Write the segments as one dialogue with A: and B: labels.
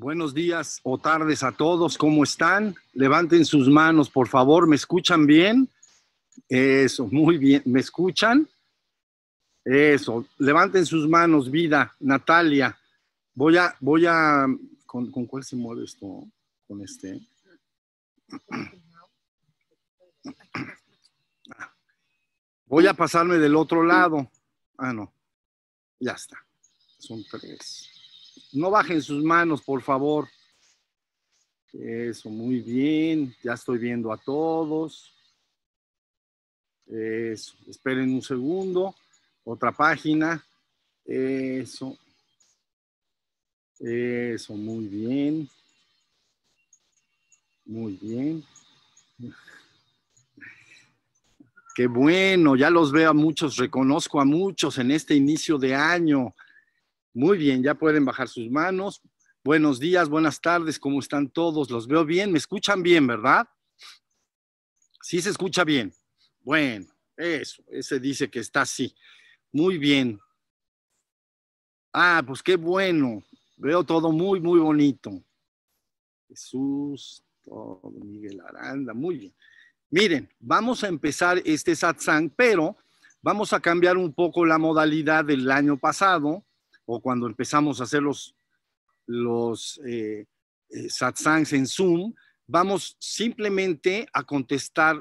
A: Buenos días o tardes a todos, ¿cómo están? Levanten sus manos, por favor, ¿me escuchan bien? Eso, muy bien, ¿me escuchan? Eso, levanten sus manos, vida, Natalia. Voy a, voy a, ¿con, cuál se mueve esto? Con este. Voy a pasarme del otro lado. Ah, no, ya está, son tres. No bajen sus manos, por favor. Eso, muy bien. Ya estoy viendo a todos. Eso, esperen un segundo. Otra página. Eso. Eso, muy bien. Muy bien. Qué bueno, ya los veo a muchos, reconozco a muchos en este inicio de año. Muy bien, ya pueden bajar sus manos. Buenos días, buenas tardes, ¿cómo están todos? Los veo bien, me escuchan bien, ¿verdad? Sí se escucha bien. Bueno, eso, ese dice que está así. Muy bien. Ah, pues qué bueno. Veo todo muy, muy bonito. Jesús, todo Miguel Aranda, muy bien. Miren, vamos a empezar este satsang, pero vamos a cambiar un poco la modalidad del año pasado o cuando empezamos a hacer los, eh, eh, satsangs en Zoom, vamos simplemente a contestar,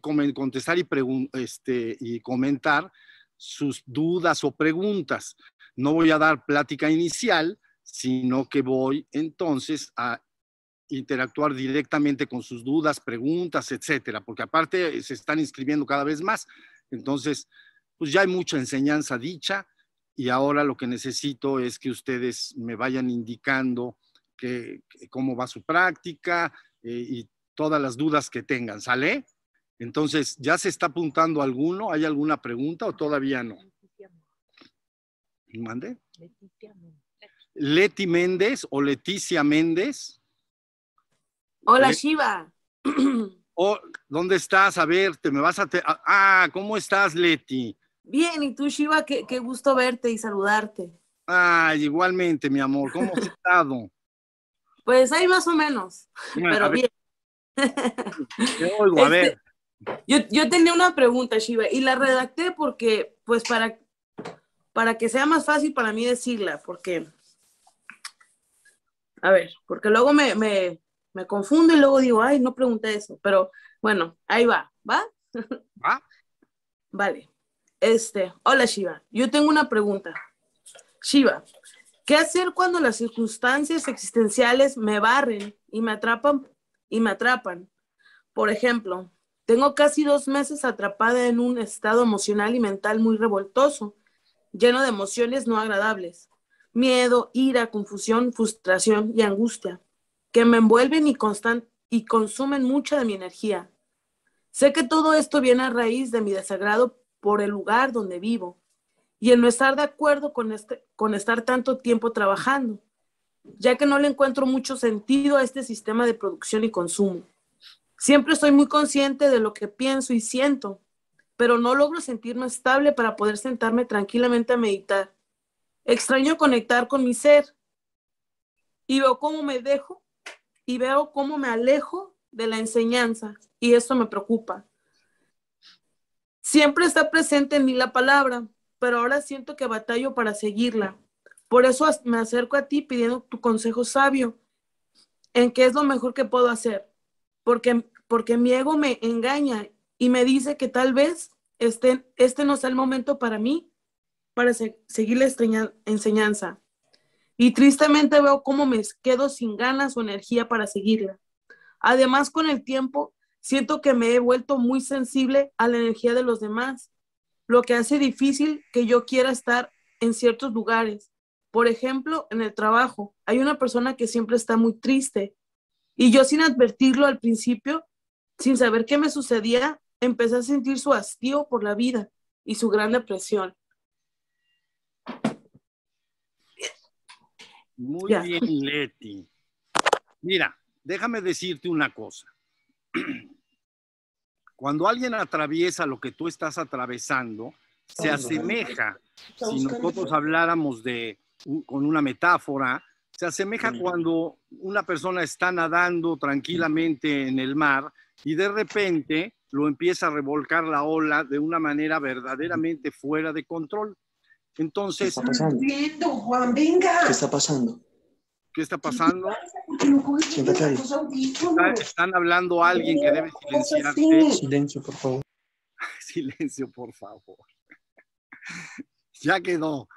A: contestar y, este, y comentar sus dudas o preguntas. No voy a dar plática inicial, sino que voy entonces a interactuar directamente con sus dudas, preguntas, etcétera, porque aparte se están inscribiendo cada vez más. Entonces, pues ya hay mucha enseñanza dicha y ahora lo que necesito es que ustedes me vayan indicando cómo va su práctica eh, y todas las dudas que tengan, ¿sale? Entonces, ¿ya se está apuntando alguno? ¿Hay alguna pregunta o todavía no? ¿Mande? Leti Méndez o Leticia Méndez.
B: Hola, Shiva.
A: Oh, ¿Dónde estás? A ver, te me vas a... Ah, ah, ¿cómo estás, Leti?
B: Bien, y tú, Shiva, qué, gusto verte y saludarte.
A: Ay, igualmente, mi amor, ¿cómo has estado?
B: Pues ahí más o menos,
A: pero bien. a este, ver.
B: yo, yo, tenía una pregunta, Shiva, y la redacté porque, pues para, para que sea más fácil para mí decirla, porque, a ver, porque luego me, me, me confundo y luego digo, ay, no pregunté eso, pero bueno, ahí va, ¿va? ¿Va? Vale. Este, hola Shiva, yo tengo una pregunta. Shiva, ¿qué hacer cuando las circunstancias existenciales me barren y me atrapan y me atrapan? Por ejemplo, tengo casi dos meses atrapada en un estado emocional y mental muy revoltoso, lleno de emociones no agradables, miedo, ira, confusión, frustración y angustia, que me envuelven y, y consumen mucha de mi energía. Sé que todo esto viene a raíz de mi desagrado por el lugar donde vivo y el no estar de acuerdo con, este, con estar tanto tiempo trabajando, ya que no le encuentro mucho sentido a este sistema de producción y consumo. Siempre estoy muy consciente de lo que pienso y siento, pero no logro sentirme estable para poder sentarme tranquilamente a meditar. Extraño conectar con mi ser y veo cómo me dejo y veo cómo me alejo de la enseñanza y eso me preocupa. Siempre está presente en mí la palabra, pero ahora siento que batallo para seguirla. Por eso me acerco a ti pidiendo tu consejo sabio en qué es lo mejor que puedo hacer, porque, porque mi ego me engaña y me dice que tal vez este, este no sea el momento para mí, para seguir la enseñanza. Y tristemente veo cómo me quedo sin ganas o energía para seguirla. Además, con el tiempo Siento que me he vuelto muy sensible a la energía de los demás, lo que hace difícil que yo quiera estar en ciertos lugares. Por ejemplo, en el trabajo, hay una persona que siempre está muy triste y yo sin advertirlo al principio, sin saber qué me sucedía, empecé a sentir su hastío por la vida y su gran depresión.
A: Muy bien, Leti. Mira, déjame decirte una cosa. Cuando alguien atraviesa lo que tú estás atravesando, se asemeja,
C: si nosotros
A: habláramos de, con una metáfora, se asemeja cuando una persona está nadando tranquilamente en el mar y de repente lo empieza a revolcar la ola de una manera verdaderamente fuera de control. Entonces,
B: ¿qué ¿Qué está
A: pasando? ¿Qué está pasando? están hablando alguien que debe silenciarse. Silencio, por favor. Silencio, por favor. ya quedó.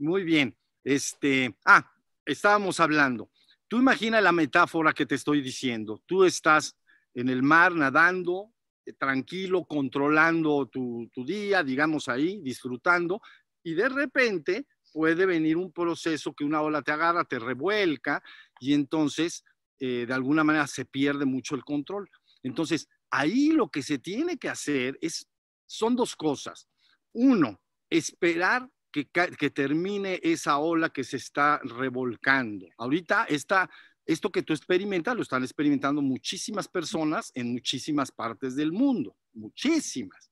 A: Muy bien. Este, ah, estábamos hablando. Tú imagina la metáfora que te estoy diciendo. Tú estás en el mar nadando, eh, tranquilo, controlando tu, tu día, digamos ahí, disfrutando, y de repente puede venir un proceso que una ola te agarra, te revuelca y entonces eh, de alguna manera se pierde mucho el control. Entonces, ahí lo que se tiene que hacer es, son dos cosas. Uno, esperar que, que termine esa ola que se está revolcando. Ahorita está esto que tú experimentas lo están experimentando muchísimas personas en muchísimas partes del mundo, muchísimas.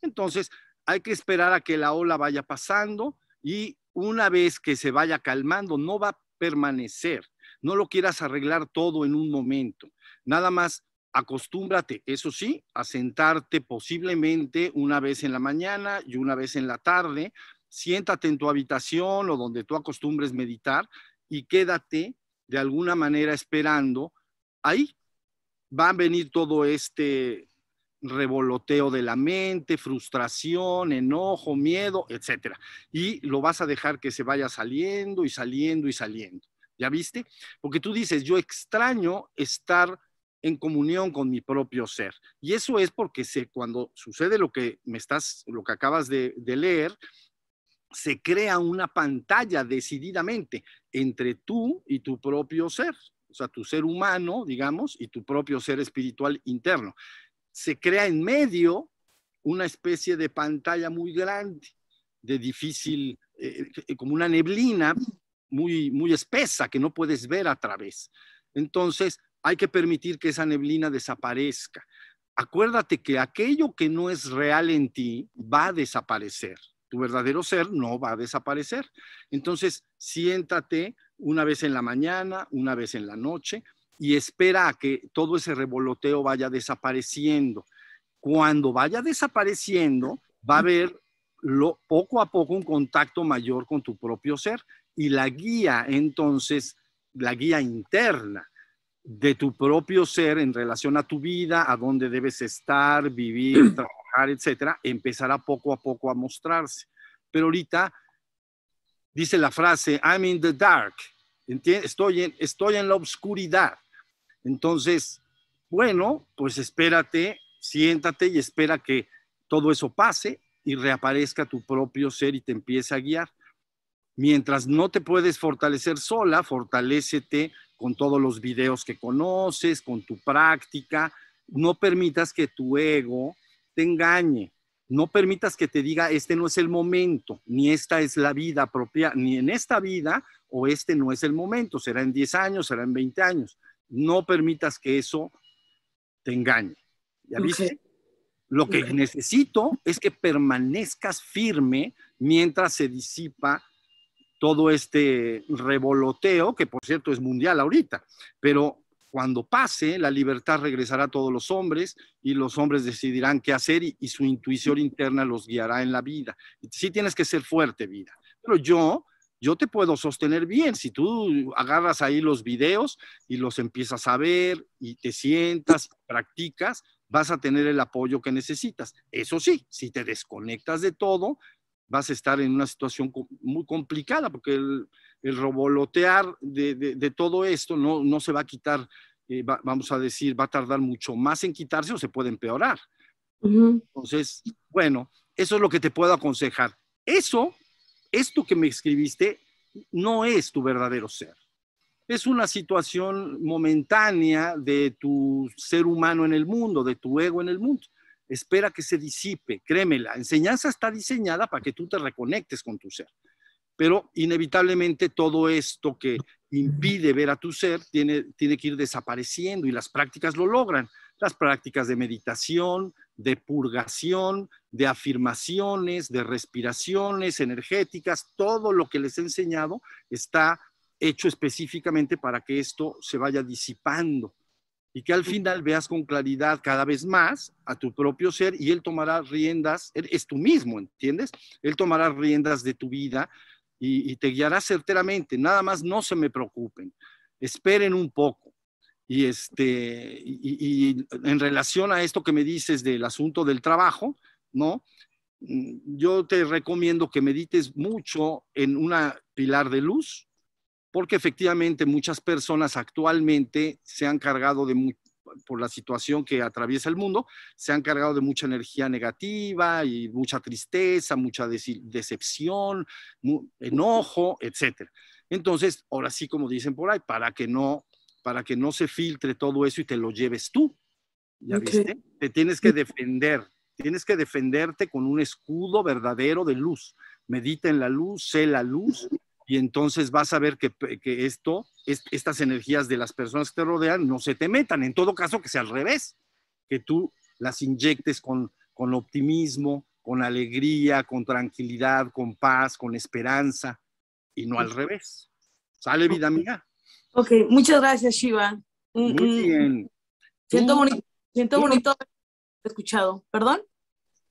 A: Entonces, hay que esperar a que la ola vaya pasando y una vez que se vaya calmando, no va a permanecer. No lo quieras arreglar todo en un momento. Nada más acostúmbrate, eso sí, a sentarte posiblemente una vez en la mañana y una vez en la tarde. Siéntate en tu habitación o donde tú acostumbres meditar y quédate de alguna manera esperando. Ahí va a venir todo este revoloteo de la mente, frustración, enojo, miedo, etcétera. Y lo vas a dejar que se vaya saliendo y saliendo y saliendo. ¿Ya viste? Porque tú dices, yo extraño estar en comunión con mi propio ser. Y eso es porque se, cuando sucede lo que me estás, lo que acabas de, de leer, se crea una pantalla decididamente entre tú y tu propio ser, o sea, tu ser humano, digamos, y tu propio ser espiritual interno se crea en medio una especie de pantalla muy grande, de difícil, eh, como una neblina muy, muy espesa que no puedes ver a través. Entonces, hay que permitir que esa neblina desaparezca. Acuérdate que aquello que no es real en ti va a desaparecer. Tu verdadero ser no va a desaparecer. Entonces, siéntate una vez en la mañana, una vez en la noche, y espera a que todo ese revoloteo vaya desapareciendo. Cuando vaya desapareciendo, va a haber poco a poco un contacto mayor con tu propio ser y la guía entonces, la guía interna de tu propio ser en relación a tu vida, a dónde debes estar, vivir, trabajar, etcétera, empezará poco a poco a mostrarse. Pero ahorita dice la frase, I'm in the dark, Estoy en, estoy en la oscuridad. Entonces, bueno, pues espérate, siéntate y espera que todo eso pase y reaparezca tu propio ser y te empiece a guiar. Mientras no te puedes fortalecer sola, fortalécete con todos los videos que conoces, con tu práctica. No permitas que tu ego te engañe. No permitas que te diga, este no es el momento, ni esta es la vida propia, ni en esta vida o este no es el momento. Será en 10 años, será en 20 años no permitas que eso te engañe. y Lo que necesito es que permanezcas firme mientras se disipa todo este revoloteo, que por cierto es mundial ahorita, pero cuando pase, la libertad regresará a todos los hombres y los hombres decidirán qué hacer y su intuición interna los guiará en la vida. Sí tienes que ser fuerte, vida. Pero yo yo te puedo sostener bien. Si tú agarras ahí los videos y los empiezas a ver y te sientas, practicas, vas a tener el apoyo que necesitas. Eso sí, si te desconectas de todo, vas a estar en una situación muy complicada porque el, el robolotear de, todo esto no, se va a quitar, eh, vamos a decir, va a tardar mucho más en quitarse o se puede empeorar. Entonces, bueno, eso es lo que te puedo aconsejar. Eso esto que me escribiste no es tu verdadero ser. Es una situación momentánea de tu ser humano en el mundo, de tu ego en el mundo. Espera que se disipe, créeme, la enseñanza está diseñada para que tú te reconectes con tu ser. Pero inevitablemente todo esto que impide ver a tu ser tiene, tiene que ir desapareciendo y las prácticas lo logran. Las prácticas de meditación, de purgación, de afirmaciones, de respiraciones energéticas, todo lo que les he enseñado está hecho específicamente para que esto se vaya disipando y que al final veas con claridad cada vez más a tu propio ser y él tomará riendas, es tú mismo, ¿entiendes? Él tomará riendas de tu vida y te guiará certeramente, nada más no se me preocupen, esperen un poco, y, este, y, en relación a esto que me dices del asunto del trabajo, ¿no? Mm, yo te recomiendo que medites mucho en una pilar de luz, porque efectivamente muchas personas actualmente se han cargado de, por la situación que atraviesa el mundo, se han cargado de mucha energía negativa y mucha tristeza, mucha decepción, enojo, etc. Entonces, ahora sí, como dicen por ahí, para que no para que no se filtre todo eso y te lo lleves tú. ¿Ya viste? Te tienes que defender, tienes que defenderte con un escudo verdadero de luz. Medita en la luz, sé la luz y entonces vas a ver que, esto, estas energías de las personas que te rodean no se te metan. En todo caso, que sea al revés, que tú las inyectes con, con optimismo, con alegría, con tranquilidad, con paz, con esperanza y no al revés. ¿Sale vida amiga.
B: Ok, muchas gracias, Shiva.
A: Muy bien. Siento, bonito, siento escuchado. ¿Perdón?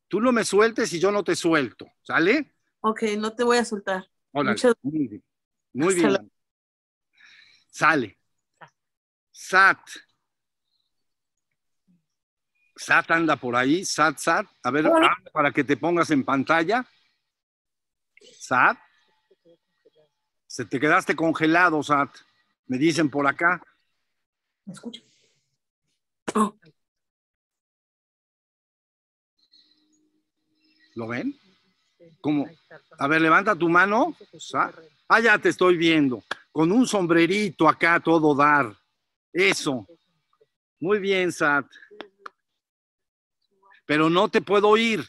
A: Tú no me sueltes y yo no te suelto, ¿sale? Ok, no te voy a soltar. Muy bien. Sale. Sat. Sat anda por ahí. Sat, Sat. A ver, ah, para que te pongas en pantalla. Sat. Se te quedaste congelado, Sat. Me dicen por acá. ¿Me escucho? Oh. ¿Lo ven?
D: ¿Cómo? A ver, levanta tu mano.
A: Ah, ah, ya te estoy viendo. Con un sombrerito acá, todo dar. Eso. Muy bien, Sat. Pero no te puedo oír.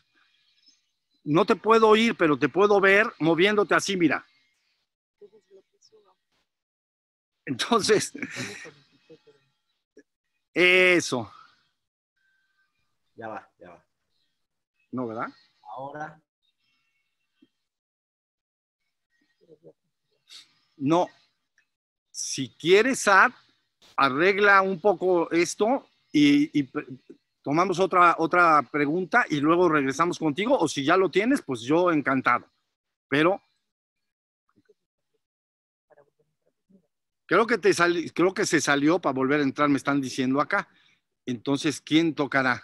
A: No te puedo oír, pero te puedo ver moviéndote así, mira. Entonces, eso.
D: Ya va, ya va. No, ¿verdad? Ahora.
A: No. Si quieres, Sad, arregla un poco esto y, tomamos otra, otra pregunta y luego regresamos contigo. O si ya lo tienes, pues yo encantado. Pero Creo que, te creo que se salió para volver a entrar, me están diciendo acá. Entonces, ¿quién tocará?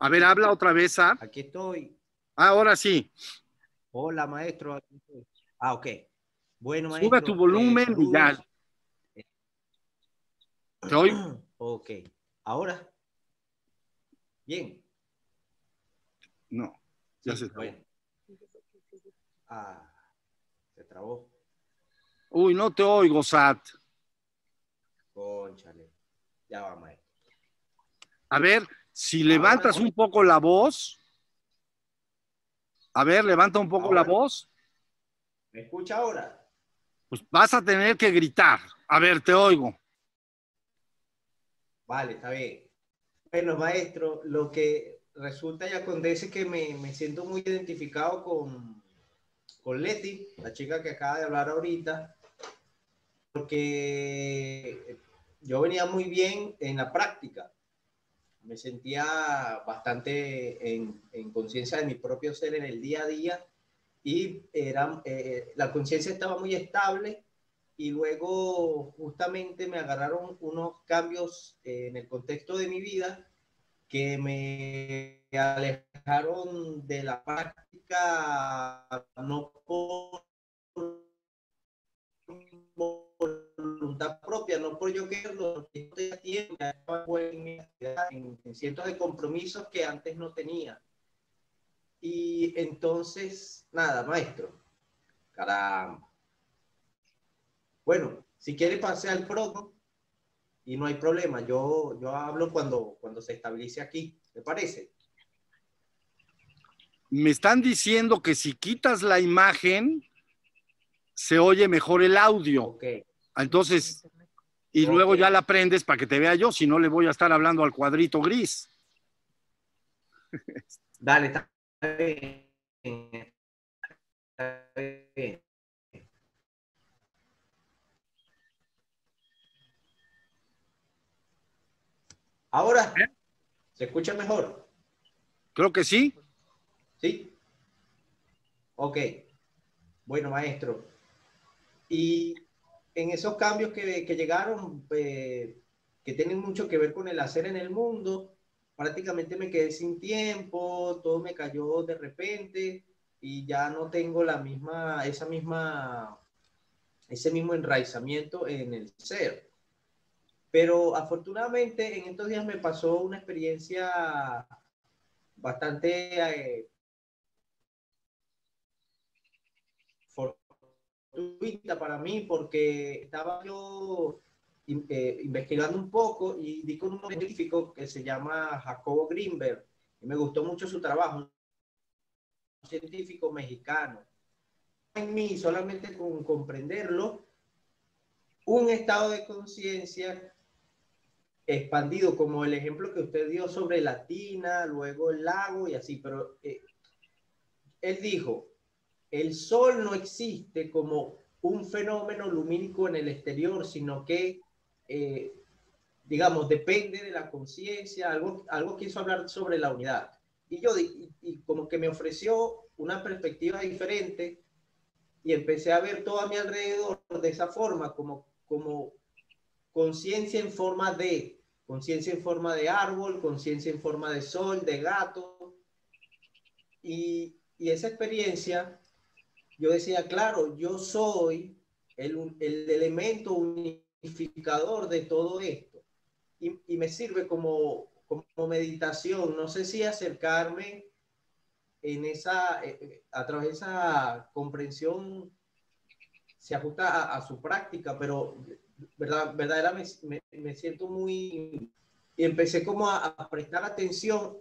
A: A ver, habla otra vez, ¿ah? Aquí estoy. Ah, ahora sí.
D: Hola, maestro. Ah, ok. Bueno, maestro. Suba tu volumen eh, y ya. Ok. Ahora.
A: Bien. No, ya ah, se trabó. se trabó. Uy, no te oigo, Sat.
D: Conchale. Ya va, maestro.
A: A ver, si levantas un poco la voz. A ver, levanta un poco la voz.
D: ¿Me escucha ahora?
A: Pues vas a tener que gritar. A ver, te oigo.
D: Vale, está bien. Bueno, maestro, lo que resulta y acontece que me, siento muy identificado con, con Leti, la chica que acaba de hablar ahorita, porque yo venía muy bien en la práctica. Me sentía bastante en, conciencia de mi propio ser en el día a día y era, eh, la conciencia estaba muy estable y luego justamente me agarraron unos cambios eh, en el contexto de mi vida que me alejaron de la práctica no por voluntad propia, no por yo quererlo, te en, en cientos de compromisos que antes no tenía. Y entonces, nada, maestro. Caramba. Bueno, si quieres pase al pro y no hay problema. Yo, yo hablo cuando, cuando se establece aquí. me parece?
A: Me están diciendo que si quitas la imagen, se oye mejor el audio. ok entonces, y luego ya la aprendes para que te vea yo, si no le voy a estar hablando al cuadrito gris. Dale, está
D: bien. Ahora, ¿Eh? ¿se escucha mejor? Creo que sí. Sí. Ok. Bueno, maestro. Y en esos cambios que, llegaron, eh, que tienen mucho que ver con el hacer en el mundo, prácticamente me quedé sin tiempo, todo me cayó de repente y ya no tengo la misma, esa misma, ese mismo enraizamiento en el ser. Pero afortunadamente en estos días me pasó una experiencia bastante eh, para mí porque estaba yo eh, investigando un poco y di con un científico que se llama Jacobo Greenberg y me gustó mucho su trabajo, un científico mexicano. En mí, solamente con comprenderlo, un estado de conciencia expandido, como el ejemplo que usted dio sobre la tina, luego el lago y así, pero eh, él dijo, el sol no existe como un fenómeno lumínico en el exterior, sino que, eh, digamos, depende de la conciencia, algo, algo quiso hablar sobre la unidad. Y yo, como que me ofreció una perspectiva diferente y empecé a ver todo a mi alrededor de esa forma, como, como conciencia en forma de, conciencia en forma de árbol, conciencia en forma de sol, de gato. y esa experiencia yo decía, claro, yo soy el, el elemento unificador de todo esto. Y, y, me sirve como, como meditación, no sé si acercarme en esa, eh, eh, a través de esa comprensión se ajusta a, su práctica, pero verdad, verdaderamente me, me, siento muy... Y empecé como a, prestar atención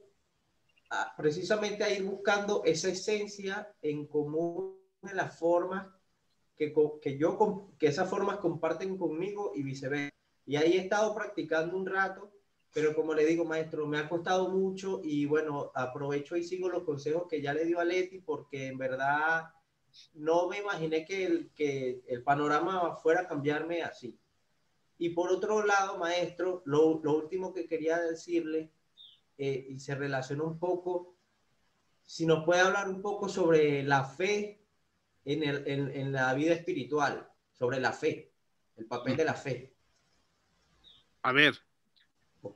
D: precisamente a ir buscando esa esencia en común de las formas que, que yo, que esas formas comparten conmigo y viceversa. Y ahí he estado practicando un rato, pero como le digo, maestro, me ha costado mucho y bueno, aprovecho y sigo los consejos que ya le dio a Leti porque en verdad no me imaginé que el, que el panorama fuera a cambiarme así. Y por otro lado, maestro, lo, lo último que quería decirle, eh, y se relaciona un poco, si nos puede hablar un poco sobre la fe en, el, en, en la vida espiritual, sobre la fe, el papel de la fe.
A: A ver.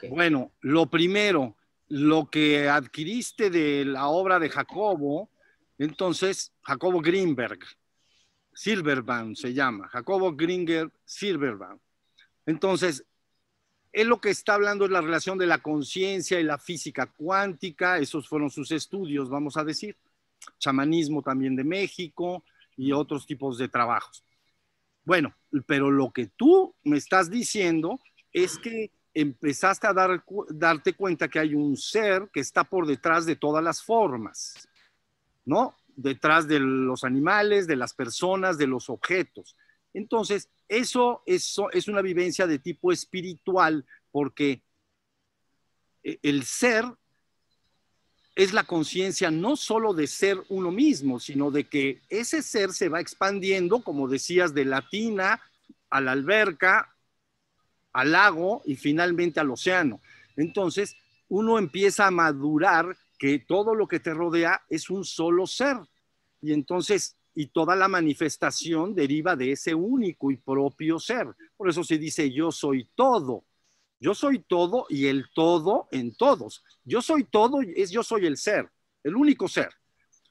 A: Bueno, lo primero, lo que adquiriste de la obra de Jacobo, entonces, Jacobo Greenberg, Silverbaum se llama, Jacobo Gringer Silverbaum. Entonces, él lo que está hablando es la relación de la conciencia y la física cuántica, esos fueron sus estudios, vamos a decir, chamanismo también de México, y otros tipos de trabajos. Bueno, pero lo que tú me estás diciendo es que empezaste a dar, darte cuenta que hay un ser que está por detrás de todas las formas, ¿no? Detrás de los animales, de las personas, de los objetos. Entonces, eso, eso es una vivencia de tipo espiritual porque eh, el ser es la conciencia no solo de ser uno mismo, sino de que ese ser se va expandiendo, como decías, de la tina a la alberca, al lago y finalmente al océano. Entonces, uno empieza a madurar que todo lo que te rodea es un solo ser. Y entonces, y toda la manifestación deriva de ese único y propio ser. Por eso se dice yo soy todo. Yo soy todo y el todo en todos. Yo soy todo es yo soy el ser, el único ser.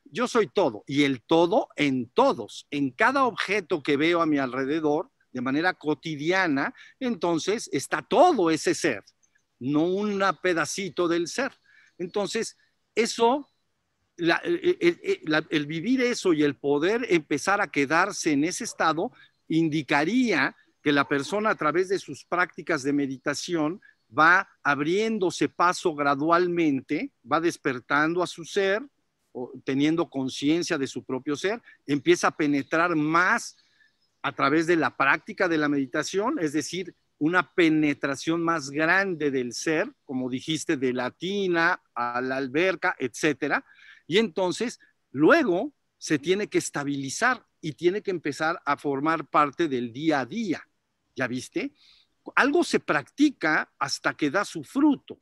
A: Yo soy todo y el todo en todos, en cada objeto que veo a mi alrededor de manera cotidiana, entonces está todo ese ser, no un pedacito del ser. Entonces, eso el, el, vivir eso y el poder empezar a quedarse en ese estado indicaría que la persona a través de sus prácticas de meditación va abriéndose paso gradualmente, va despertando a su ser, o teniendo conciencia de su propio ser, empieza a penetrar más a través de la práctica de la meditación, es decir, una penetración más grande del ser, como dijiste, de la tina a la alberca, etc. Y entonces, luego se tiene que estabilizar y tiene que empezar a formar parte del día a día. ¿Ya viste? Algo se practica hasta que da su fruto.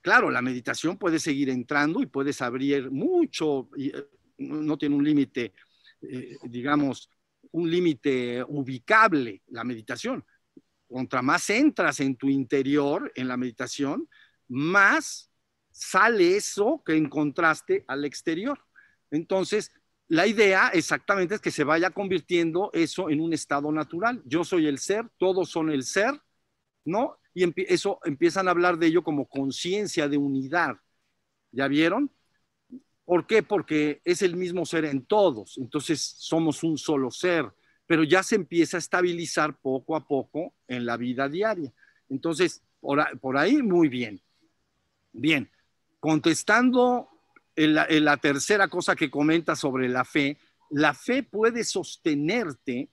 A: Claro, la meditación puede seguir entrando y puedes abrir mucho, eh, no tiene un límite, eh, digamos, un límite ubicable la meditación. Contra más entras en tu interior en la meditación, más sale eso que encontraste al exterior. Entonces, la idea exactamente es que se vaya convirtiendo eso en un estado natural. Yo soy el ser, todos son el ser, ¿no? Y eso empiezan a hablar de ello como conciencia de unidad. ¿Ya vieron? ¿Por qué? Porque es el mismo ser en todos, entonces somos un solo ser, pero ya se empieza a estabilizar poco a poco en la vida diaria. Entonces, por, ahí muy bien. Bien, contestando la, tercera cosa que comenta sobre la fe, la fe puede sostenerte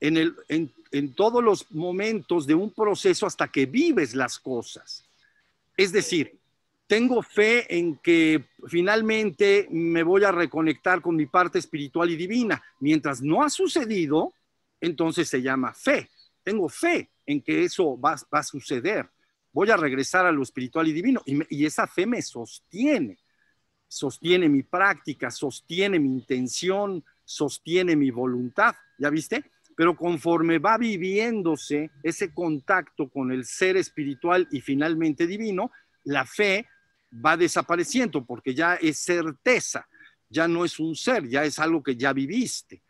A: en, todos los momentos de un proceso hasta que vives las cosas. Es decir, tengo fe en que finalmente me voy a reconectar con mi parte espiritual y divina. Mientras no ha sucedido, entonces se llama fe. Tengo fe en que eso va a suceder voy a regresar a lo espiritual y divino. Y, esa fe me sostiene, sostiene mi práctica, sostiene mi intención, sostiene mi voluntad, ¿ya viste? Pero conforme va viviéndose ese contacto con el ser espiritual y finalmente divino, la fe va desapareciendo porque ya es certeza, ya no es un ser, ya es algo que ya viviste.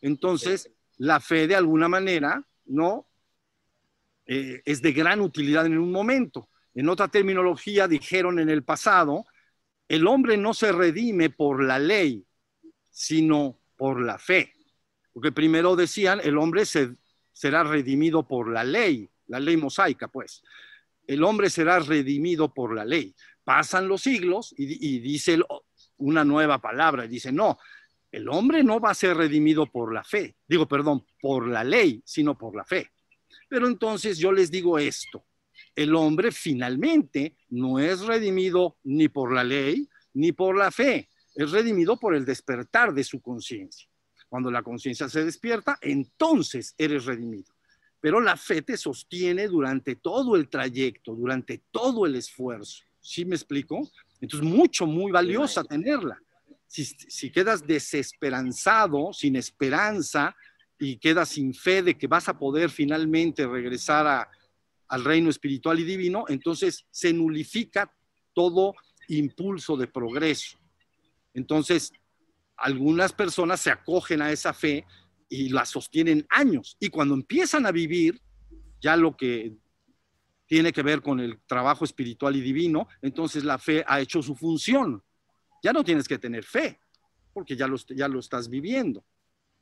A: Entonces, la fe de alguna manera, ¿no? Eh, es de gran utilidad en un momento. En otra terminología dijeron en el pasado, el hombre no se redime por la ley, sino por la fe. Porque primero decían, el hombre será redimido por la ley, la ley mosaica, pues. El hombre será redimido por la ley. Pasan los siglos y dice una nueva palabra, dice, no, el hombre no va a ser redimido por la fe, digo, perdón, por la ley, sino por la fe. Pero entonces yo les digo esto, el hombre finalmente no es redimido ni por la ley ni por la fe, es redimido por el despertar de su conciencia. Cuando la conciencia se despierta, entonces eres redimido. Pero la fe te sostiene durante todo el trayecto, durante todo el esfuerzo. ¿Sí me explico? Entonces, mucho, muy valiosa tenerla. Si, si quedas desesperanzado, sin esperanza, y queda sin fe de que vas a poder finalmente regresar al reino espiritual y divino, entonces se nulifica todo impulso de progreso. Entonces, algunas personas se acogen a esa fe y la sostienen años. Y cuando empiezan a vivir ya lo que tiene que ver con el trabajo espiritual y divino, entonces la fe ha hecho su función. Ya no tienes que tener fe, porque ya ya lo estás viviendo.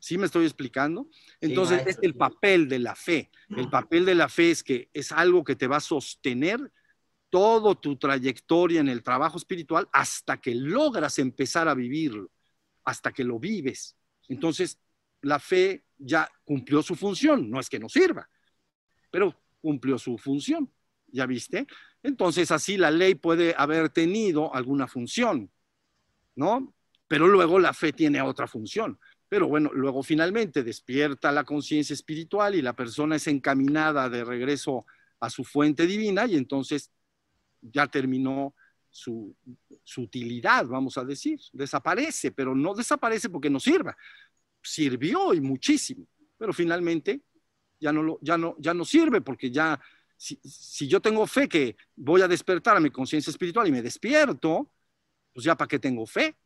A: ¿Sí me estoy explicando? Entonces, es el papel de la fe. El papel de la fe es que es algo que te va a sostener toda tu trayectoria en el trabajo espiritual hasta que logras empezar a vivirlo, hasta que lo vives. Entonces, la fe ya cumplió su función, no es que no sirva, pero cumplió su función, ¿ya viste? Entonces, así la ley puede haber tenido alguna función, ¿no? Pero luego la fe tiene otra función. Pero bueno, luego finalmente despierta la conciencia espiritual y la persona es encaminada de regreso a su fuente divina y entonces ya terminó su, utilidad, vamos a decir. Desaparece, pero no desaparece porque no sirva. Sirvió y muchísimo, pero finalmente ya no, ya no, ya no sirve porque ya, si, yo tengo fe que voy a despertar a mi conciencia espiritual y me despierto, pues ya para qué tengo fe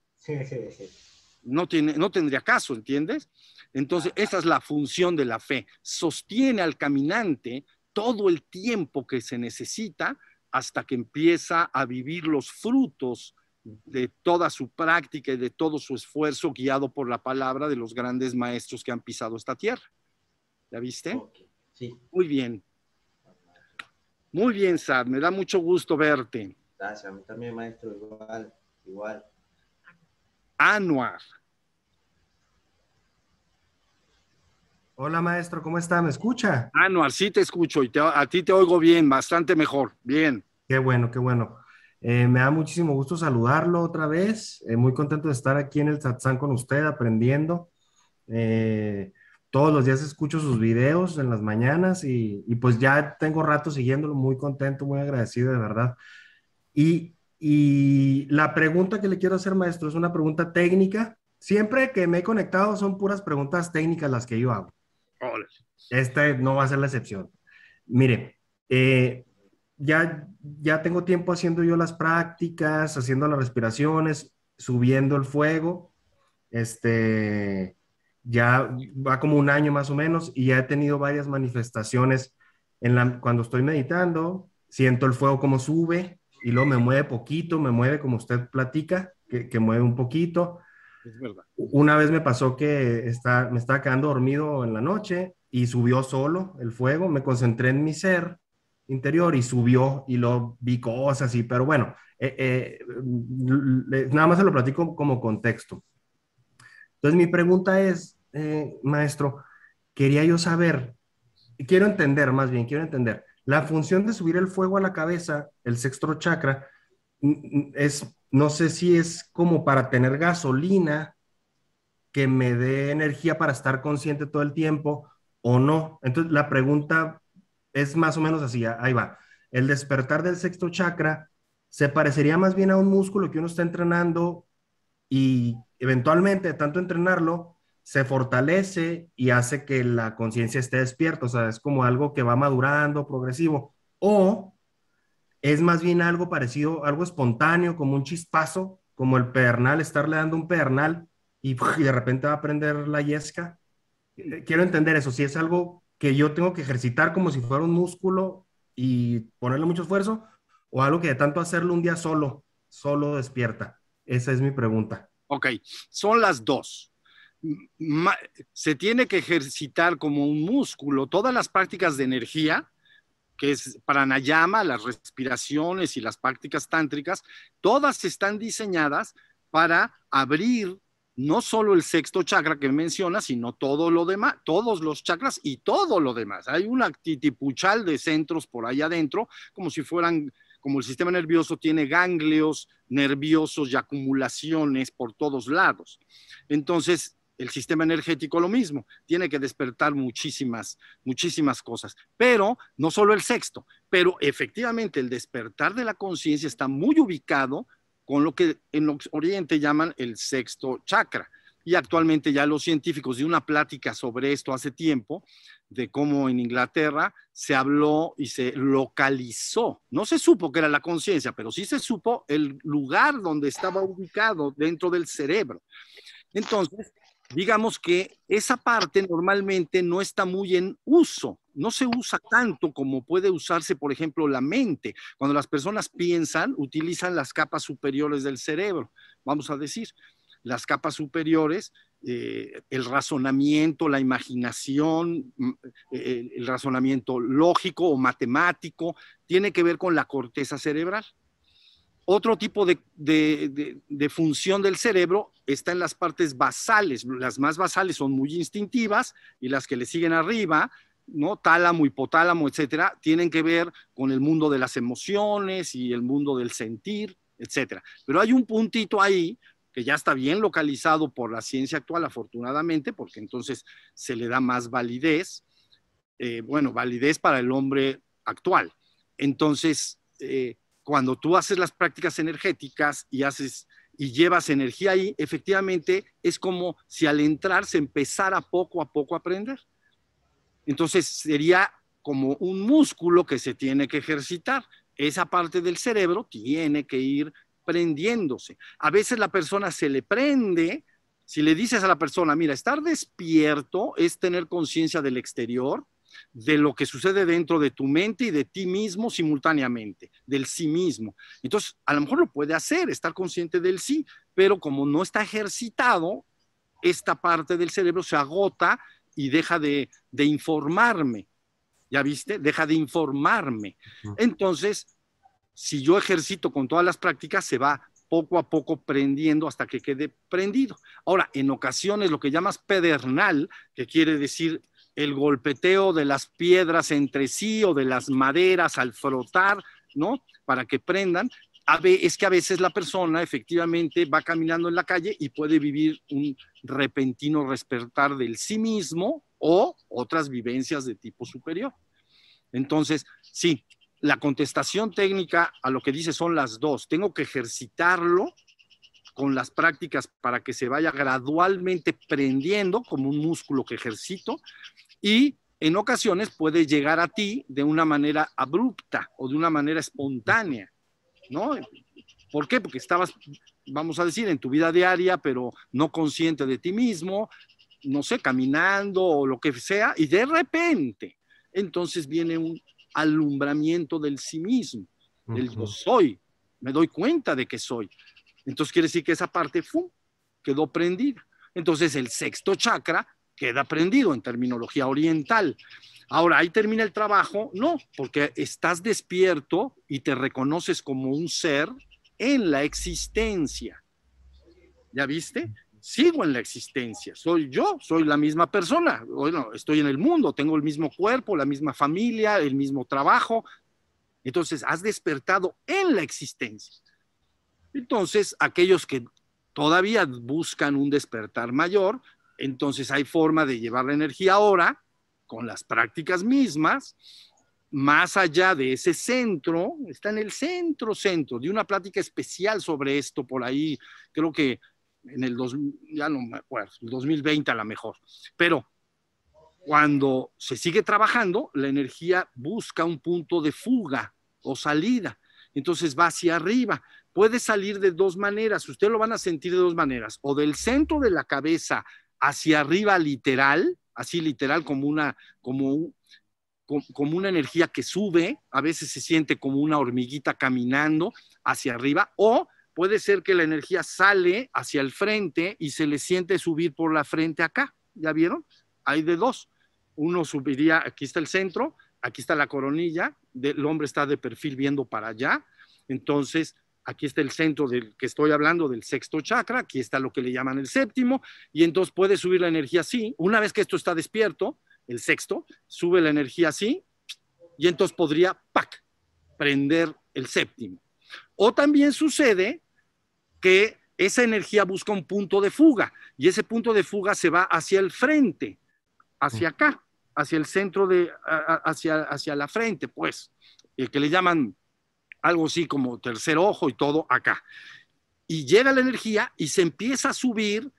A: no, tiene, no tendría caso, ¿entiendes? Entonces, esa es la función de la fe. Sostiene al caminante todo el tiempo que se necesita hasta que empieza a vivir los frutos de toda su práctica y de todo su esfuerzo guiado por la palabra de los grandes maestros que han pisado esta tierra. ¿Ya viste? Sí. Muy bien. Muy bien, Sad. Me da mucho gusto verte.
D: Gracias. A mí también, maestro. Igual, igual.
A: Anuar.
E: Hola maestro, ¿cómo está? ¿Me escucha?
A: Anuar, sí te escucho y a ti te oigo bien, bastante mejor, bien.
E: Qué bueno, qué bueno. Eh, me da muchísimo gusto saludarlo otra vez, eh, muy contento de estar aquí en el Satsang con usted, aprendiendo. Eh, todos los días escucho sus videos en las mañanas y, y, pues ya tengo rato siguiéndolo, muy contento, muy agradecido de verdad. Y y la pregunta que le quiero hacer, maestro, es una pregunta técnica. Siempre que me he conectado son puras preguntas técnicas las que yo hago. Esta no va a ser la excepción. Mire, eh, ya, ya tengo tiempo haciendo yo las prácticas, haciendo las respiraciones, subiendo el fuego. Este, ya va como un año más o menos y ya he tenido varias manifestaciones en cuando estoy meditando, siento el fuego como sube, y luego me mueve poquito, me mueve como usted platica, que, mueve un poquito. Es verdad. Una vez me pasó que está, me estaba quedando dormido en la noche y subió solo el fuego, me concentré en mi ser interior y subió y lo vi cosas y, pero bueno, eh, eh, mm, nada más se lo platico como contexto. Entonces mi pregunta es, eh, maestro, quería yo saber, quiero entender más bien, quiero entender, la función de subir el fuego a la cabeza, el sexto chakra, es, no sé si es como para tener gasolina que me dé energía para estar consciente todo el tiempo o no. Entonces, la pregunta es más o menos así, ahí va. El despertar del sexto chakra se parecería más bien a un músculo que uno está entrenando y eventualmente, tanto entrenarlo, se fortalece y hace que la conciencia esté despierta, o sea, es como algo que va madurando, progresivo, o es más bien algo parecido, algo espontáneo, como un chispazo, como el pernal estarle dando un pernal y, de repente va a prender la yesca. Eh, quiero entender eso, si es algo que yo tengo que ejercitar como si fuera un músculo y ponerle mucho esfuerzo, o algo que de tanto hacerlo un día solo, solo despierta. Esa es mi pregunta.
A: Ok, son las dos se tiene que ejercitar como un músculo. Todas las prácticas de energía, que es pranayama, las respiraciones y las prácticas tántricas, todas están diseñadas para abrir no solo el sexto chakra que menciona, sino todo lo demás, todos los chakras y todo lo demás. Hay una titipuchal de centros por ahí adentro, como si fueran, como el sistema nervioso tiene ganglios nerviosos y acumulaciones por todos lados. Entonces, el sistema energético lo mismo, tiene que despertar muchísimas, muchísimas cosas, pero no solo el sexto, pero efectivamente el despertar de la conciencia está muy ubicado con lo que en Oriente llaman el sexto chakra. Y actualmente ya los científicos, de una plática sobre esto hace tiempo, de cómo en Inglaterra se habló y se localizó, no se supo que era la conciencia, pero sí se supo el lugar donde estaba ubicado dentro del cerebro. Entonces, digamos que esa parte normalmente no está muy en uso, no se usa tanto como puede usarse, por ejemplo, la mente. Cuando las personas piensan, utilizan las capas superiores del cerebro, vamos a decir, las capas superiores. Eh, el razonamiento, la imaginación, mm, eh, el razonamiento lógico o matemático, tiene que ver con la corteza cerebral. Otro tipo de, función del cerebro está en las partes basales. Las más basales son muy instintivas y las que le siguen arriba, ¿no? Tálamo, hipotálamo, etcétera, tienen que ver con el mundo de las emociones y el mundo del sentir, etcétera. Pero hay un puntito ahí que ya está bien localizado por la ciencia actual, afortunadamente, porque entonces se le da más validez, eh, bueno, validez para el hombre actual. Entonces, eh, cuando tú haces las prácticas energéticas y haces y llevas energía ahí, efectivamente es como si al entrar se empezara poco a poco a aprender. Entonces sería como un músculo que se tiene que ejercitar. Esa parte del cerebro tiene que ir prendiéndose. A veces la persona se le prende, si le dices a la persona, mira, estar despierto es tener conciencia del exterior, de lo que sucede dentro de tu mente y de ti mismo simultáneamente, del sí mismo. Entonces, a lo mejor lo puede hacer, estar consciente del sí, pero como no está ejercitado, esta parte del cerebro se agota y deja de, informarme. ¿Ya viste? Deja de informarme. Entonces, si yo ejercito con todas las prácticas, se va poco a poco prendiendo hasta que quede prendido. Ahora, en ocasiones lo que llamas pedernal, que quiere decir el golpeteo de las piedras entre sí o de las maderas al frotar, ¿no? Para que prendan. Es que a veces la persona efectivamente va caminando en la calle y puede vivir un repentino respertar del sí mismo o otras vivencias de tipo superior. Entonces, sí, la contestación técnica a lo que dice son las dos. Tengo que ejercitarlo con las prácticas para que se vaya gradualmente prendiendo como un músculo que ejercito y en ocasiones puede llegar a ti de una manera abrupta o de una manera espontánea, ¿no? ¿Por qué? Porque estabas, vamos a decir, en tu vida diaria, pero no consciente de ti mismo, no sé, caminando o lo que sea, y de repente, entonces viene un alumbramiento del sí mismo, del yo soy, me doy cuenta de que soy. Entonces quiere decir que esa parte fue, quedó prendida. Entonces el sexto chakra queda prendido en terminología oriental. Ahora, ahí termina el trabajo, no, porque estás despierto y te reconoces como un ser en la existencia. ¿Ya viste? Sigo en la existencia, soy yo, soy la misma persona, bueno, estoy en el mundo, tengo el mismo cuerpo, la misma familia, el mismo trabajo. Entonces, has despertado en la existencia. Entonces, aquellos que todavía buscan un despertar mayor, entonces hay forma de llevar la energía ahora con las prácticas mismas, más allá de ese centro, está en el centro, centro, de una plática especial sobre esto por ahí, creo que en el, 2020 a lo mejor, pero cuando se sigue trabajando, la energía busca un punto de fuga o salida, entonces va hacia arriba. Puede salir de dos maneras, ustedes lo van a sentir de dos maneras, o del centro de la cabeza hacia arriba literal, así literal como una, como, una energía que sube, a veces se siente como una hormiguita caminando hacia arriba, o puede ser que la energía sale hacia el frente y se le siente subir por la frente acá, ¿ya vieron? Hay de dos. Uno subiría, aquí está el centro, aquí está la coronilla, el hombre está de perfil viendo para allá, entonces aquí está el centro del que estoy hablando, del sexto chakra, aquí está lo que le llaman el séptimo, y entonces puede subir la energía así. Una vez que esto está despierto, el sexto, sube la energía así, y entonces podría, ¡pac!, prender el séptimo. O también sucede que esa energía busca un punto de fuga, y ese punto de fuga se va hacia el frente, hacia acá, hacia el centro de, hacia, hacia la frente, pues, el que le llaman algo así como tercer ojo y todo acá. Y llega la energía y se empieza a subir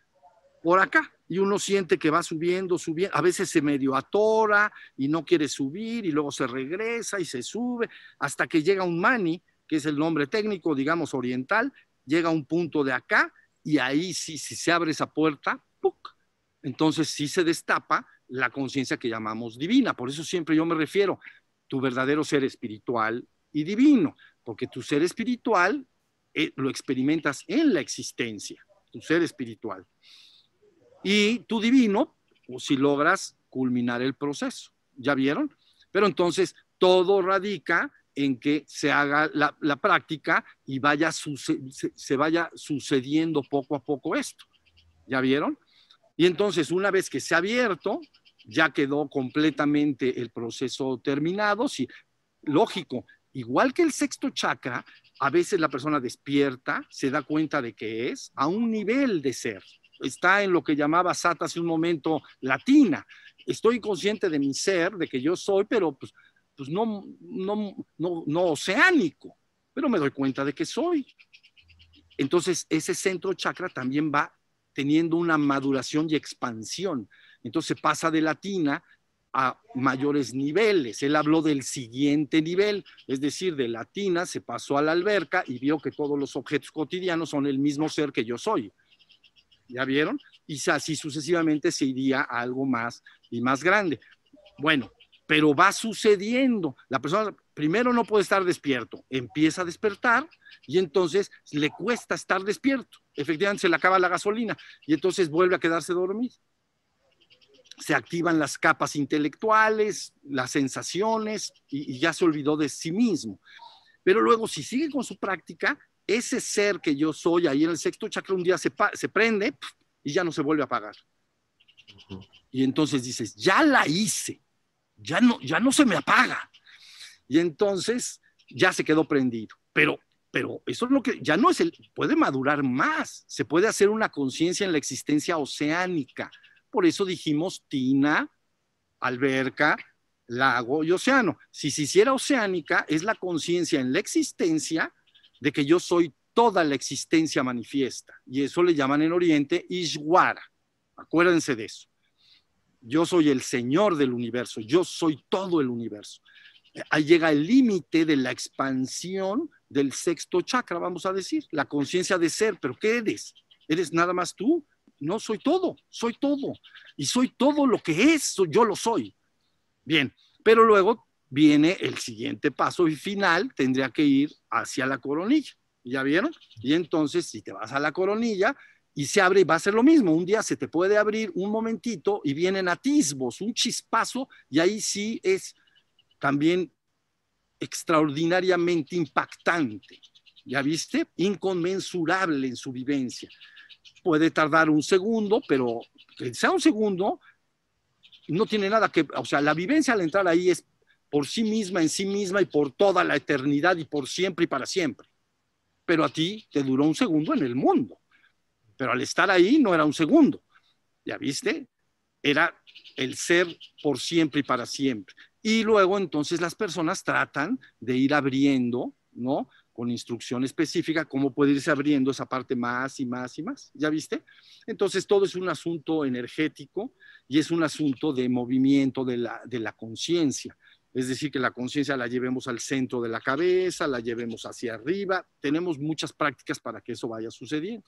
A: por acá. Y uno siente que va subiendo, subiendo. A veces se medio atora y no quiere subir y luego se regresa y se sube hasta que llega un mani, que es el nombre técnico, digamos, oriental, llega a un punto de acá y ahí sí, si se abre esa puerta, ¡puc! entonces sí se destapa la conciencia que llamamos divina. Por eso siempre yo me refiero, tu verdadero ser espiritual y divino porque tu ser espiritual eh, lo experimentas en la existencia, tu ser espiritual. Y tu divino, o pues, si logras culminar el proceso, ¿ya vieron? Pero entonces todo radica en que se haga la, práctica y vaya se, vaya sucediendo poco a poco esto. ¿Ya vieron? Y entonces, una vez que se ha abierto, ya quedó completamente el proceso terminado. lógico, igual que el sexto chakra, a veces la persona despierta, se da cuenta de que es a un nivel de ser. Está en lo que llamaba Sat hace un momento latina. Estoy consciente de mi ser, de que yo soy, pero pues, pues no, no, no, no oceánico, pero me doy cuenta de que soy. Entonces, ese centro chakra también va teniendo una maduración y expansión. Entonces pasa de latina a mayores niveles. Él habló del siguiente nivel, es decir, de la tina se pasó a la alberca y vio que todos los objetos cotidianos son el mismo ser que yo soy. ¿Ya vieron? Y así sucesivamente se iría a algo más y más grande. Bueno, pero va sucediendo. La persona primero no puede estar despierto, empieza a despertar y entonces le cuesta estar despierto. Efectivamente se le acaba la gasolina y entonces vuelve a quedarse dormido se activan las capas intelectuales, las sensaciones y, ya se olvidó de sí mismo. Pero luego, si sigue con su práctica, ese ser que yo soy ahí en el sexto chakra un día se, se prende y ya no se vuelve a apagar. Y entonces dices, ya la hice, ya no, ya no se me apaga. Y entonces ya se quedó prendido. Pero, pero eso es lo que ya no es el, puede madurar más, se puede hacer una conciencia en la existencia oceánica, por eso dijimos tina, alberca, lago y océano. Si se hiciera oceánica, es la conciencia en la existencia de que yo soy toda la existencia manifiesta. Y eso le llaman en Oriente Ishwara. Acuérdense de eso. Yo soy el Señor del universo, yo soy todo el universo. Ahí llega el límite de la expansión del sexto chakra, vamos a decir, la conciencia de ser, pero ¿qué eres? ¿Eres nada más tú? No, soy todo, soy todo. Y soy todo lo que es, yo lo soy. Bien, pero luego viene el siguiente paso y final, tendría que ir hacia la coronilla. ¿Ya vieron? Y entonces, si te vas a la coronilla y se abre, va a ser lo mismo. Un día se te puede abrir un momentito y vienen atisbos, un chispazo, y ahí sí es también extraordinariamente impactante. ¿Ya viste? Inconmensurable en su vivencia puede tardar un segundo, pero sea un segundo, no tiene nada que, o sea, la vivencia al entrar ahí es por sí misma, en sí misma y por toda la eternidad y por siempre y para siempre. Pero a ti te duró un segundo en el mundo, pero al estar ahí no era un segundo, ¿ya viste? Era el ser por siempre y para siempre. Y luego entonces las personas tratan de ir abriendo, ¿no? con instrucción específica, cómo puede irse abriendo esa parte más y más y más. ¿Ya viste? Entonces, todo es un asunto energético y es un asunto de movimiento de la, de la conciencia. Es decir, que la conciencia la llevemos al centro de la cabeza, la llevemos hacia arriba. Tenemos muchas prácticas para que eso vaya sucediendo.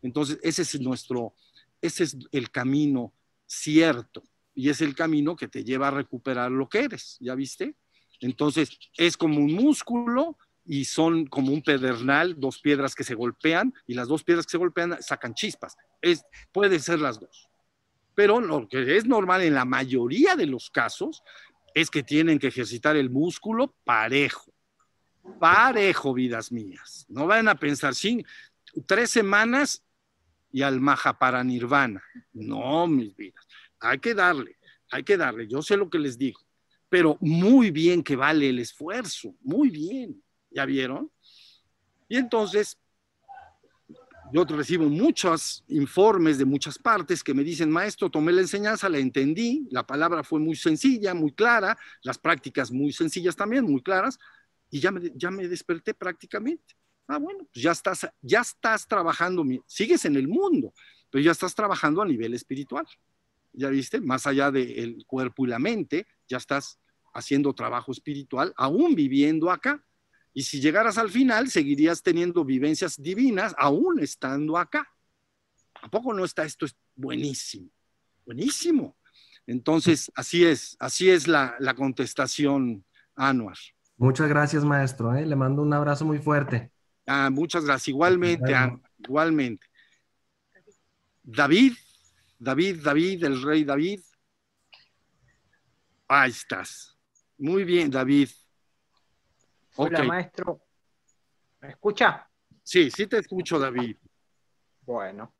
A: Entonces, ese es nuestro, ese es el camino cierto y es el camino que te lleva a recuperar lo que eres. ¿Ya viste? Entonces, es como un músculo y son como un pedernal, dos piedras que se golpean y las dos piedras que se golpean sacan chispas. Es, puede ser las dos. Pero lo que es normal en la mayoría de los casos es que tienen que ejercitar el músculo parejo. Parejo, vidas mías. No van a pensar, sí, tres semanas y al maja para nirvana. No, mis vidas. Hay que darle, hay que darle. Yo sé lo que les digo, pero muy bien que vale el esfuerzo, muy bien. ¿ya vieron? Y entonces, yo recibo muchos informes de muchas partes que me dicen, maestro, tomé la enseñanza, la entendí, la palabra fue muy sencilla, muy clara, las prácticas muy sencillas también, muy claras, y ya me, ya me desperté prácticamente. Ah, bueno, pues ya estás, ya estás trabajando, sigues en el mundo, pero ya estás trabajando a nivel espiritual. ¿Ya viste? Más allá del cuerpo y la mente, ya estás haciendo trabajo espiritual, aún viviendo acá. Y si llegaras al final, seguirías teniendo vivencias divinas aún estando acá. ¿A poco no está esto? buenísimo, buenísimo. Entonces, así es, así es la, contestación, Anuar.
E: Muchas gracias, maestro. ¿eh? Le mando un abrazo muy fuerte.
A: Ah, muchas gracias. Igualmente, Anuar, ah, igualmente. David, David, David, el rey David. Ahí estás. Muy bien, David. Hola, maestro. ¿Me escucha? Sí, sí te escucho, David.
F: Bueno,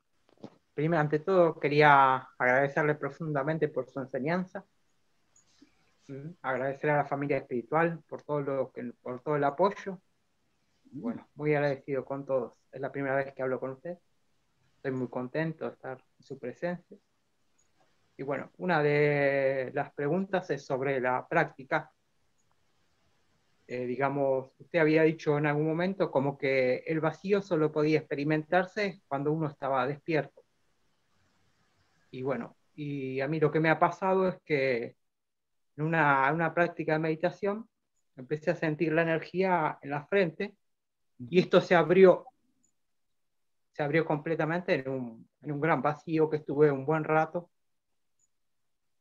F: primero, ante todo, quería agradecerle profundamente por su enseñanza. Mm, agradecer a la familia espiritual por todo, lo por todo el apoyo. Mm. Bueno, muy agradecido con todos. Es la primera vez que hablo con usted. Estoy muy contento de estar en su presencia. Y bueno, una de las preguntas es sobre la práctica eh, digamos, usted había dicho en algún momento como que el vacío solo podía experimentarse cuando uno estaba despierto. Y bueno, y a mí lo que me ha pasado es que en una, práctica de meditación empecé a sentir la energía en la frente y esto se abrió, se abrió completamente en un, gran vacío que estuve un buen rato.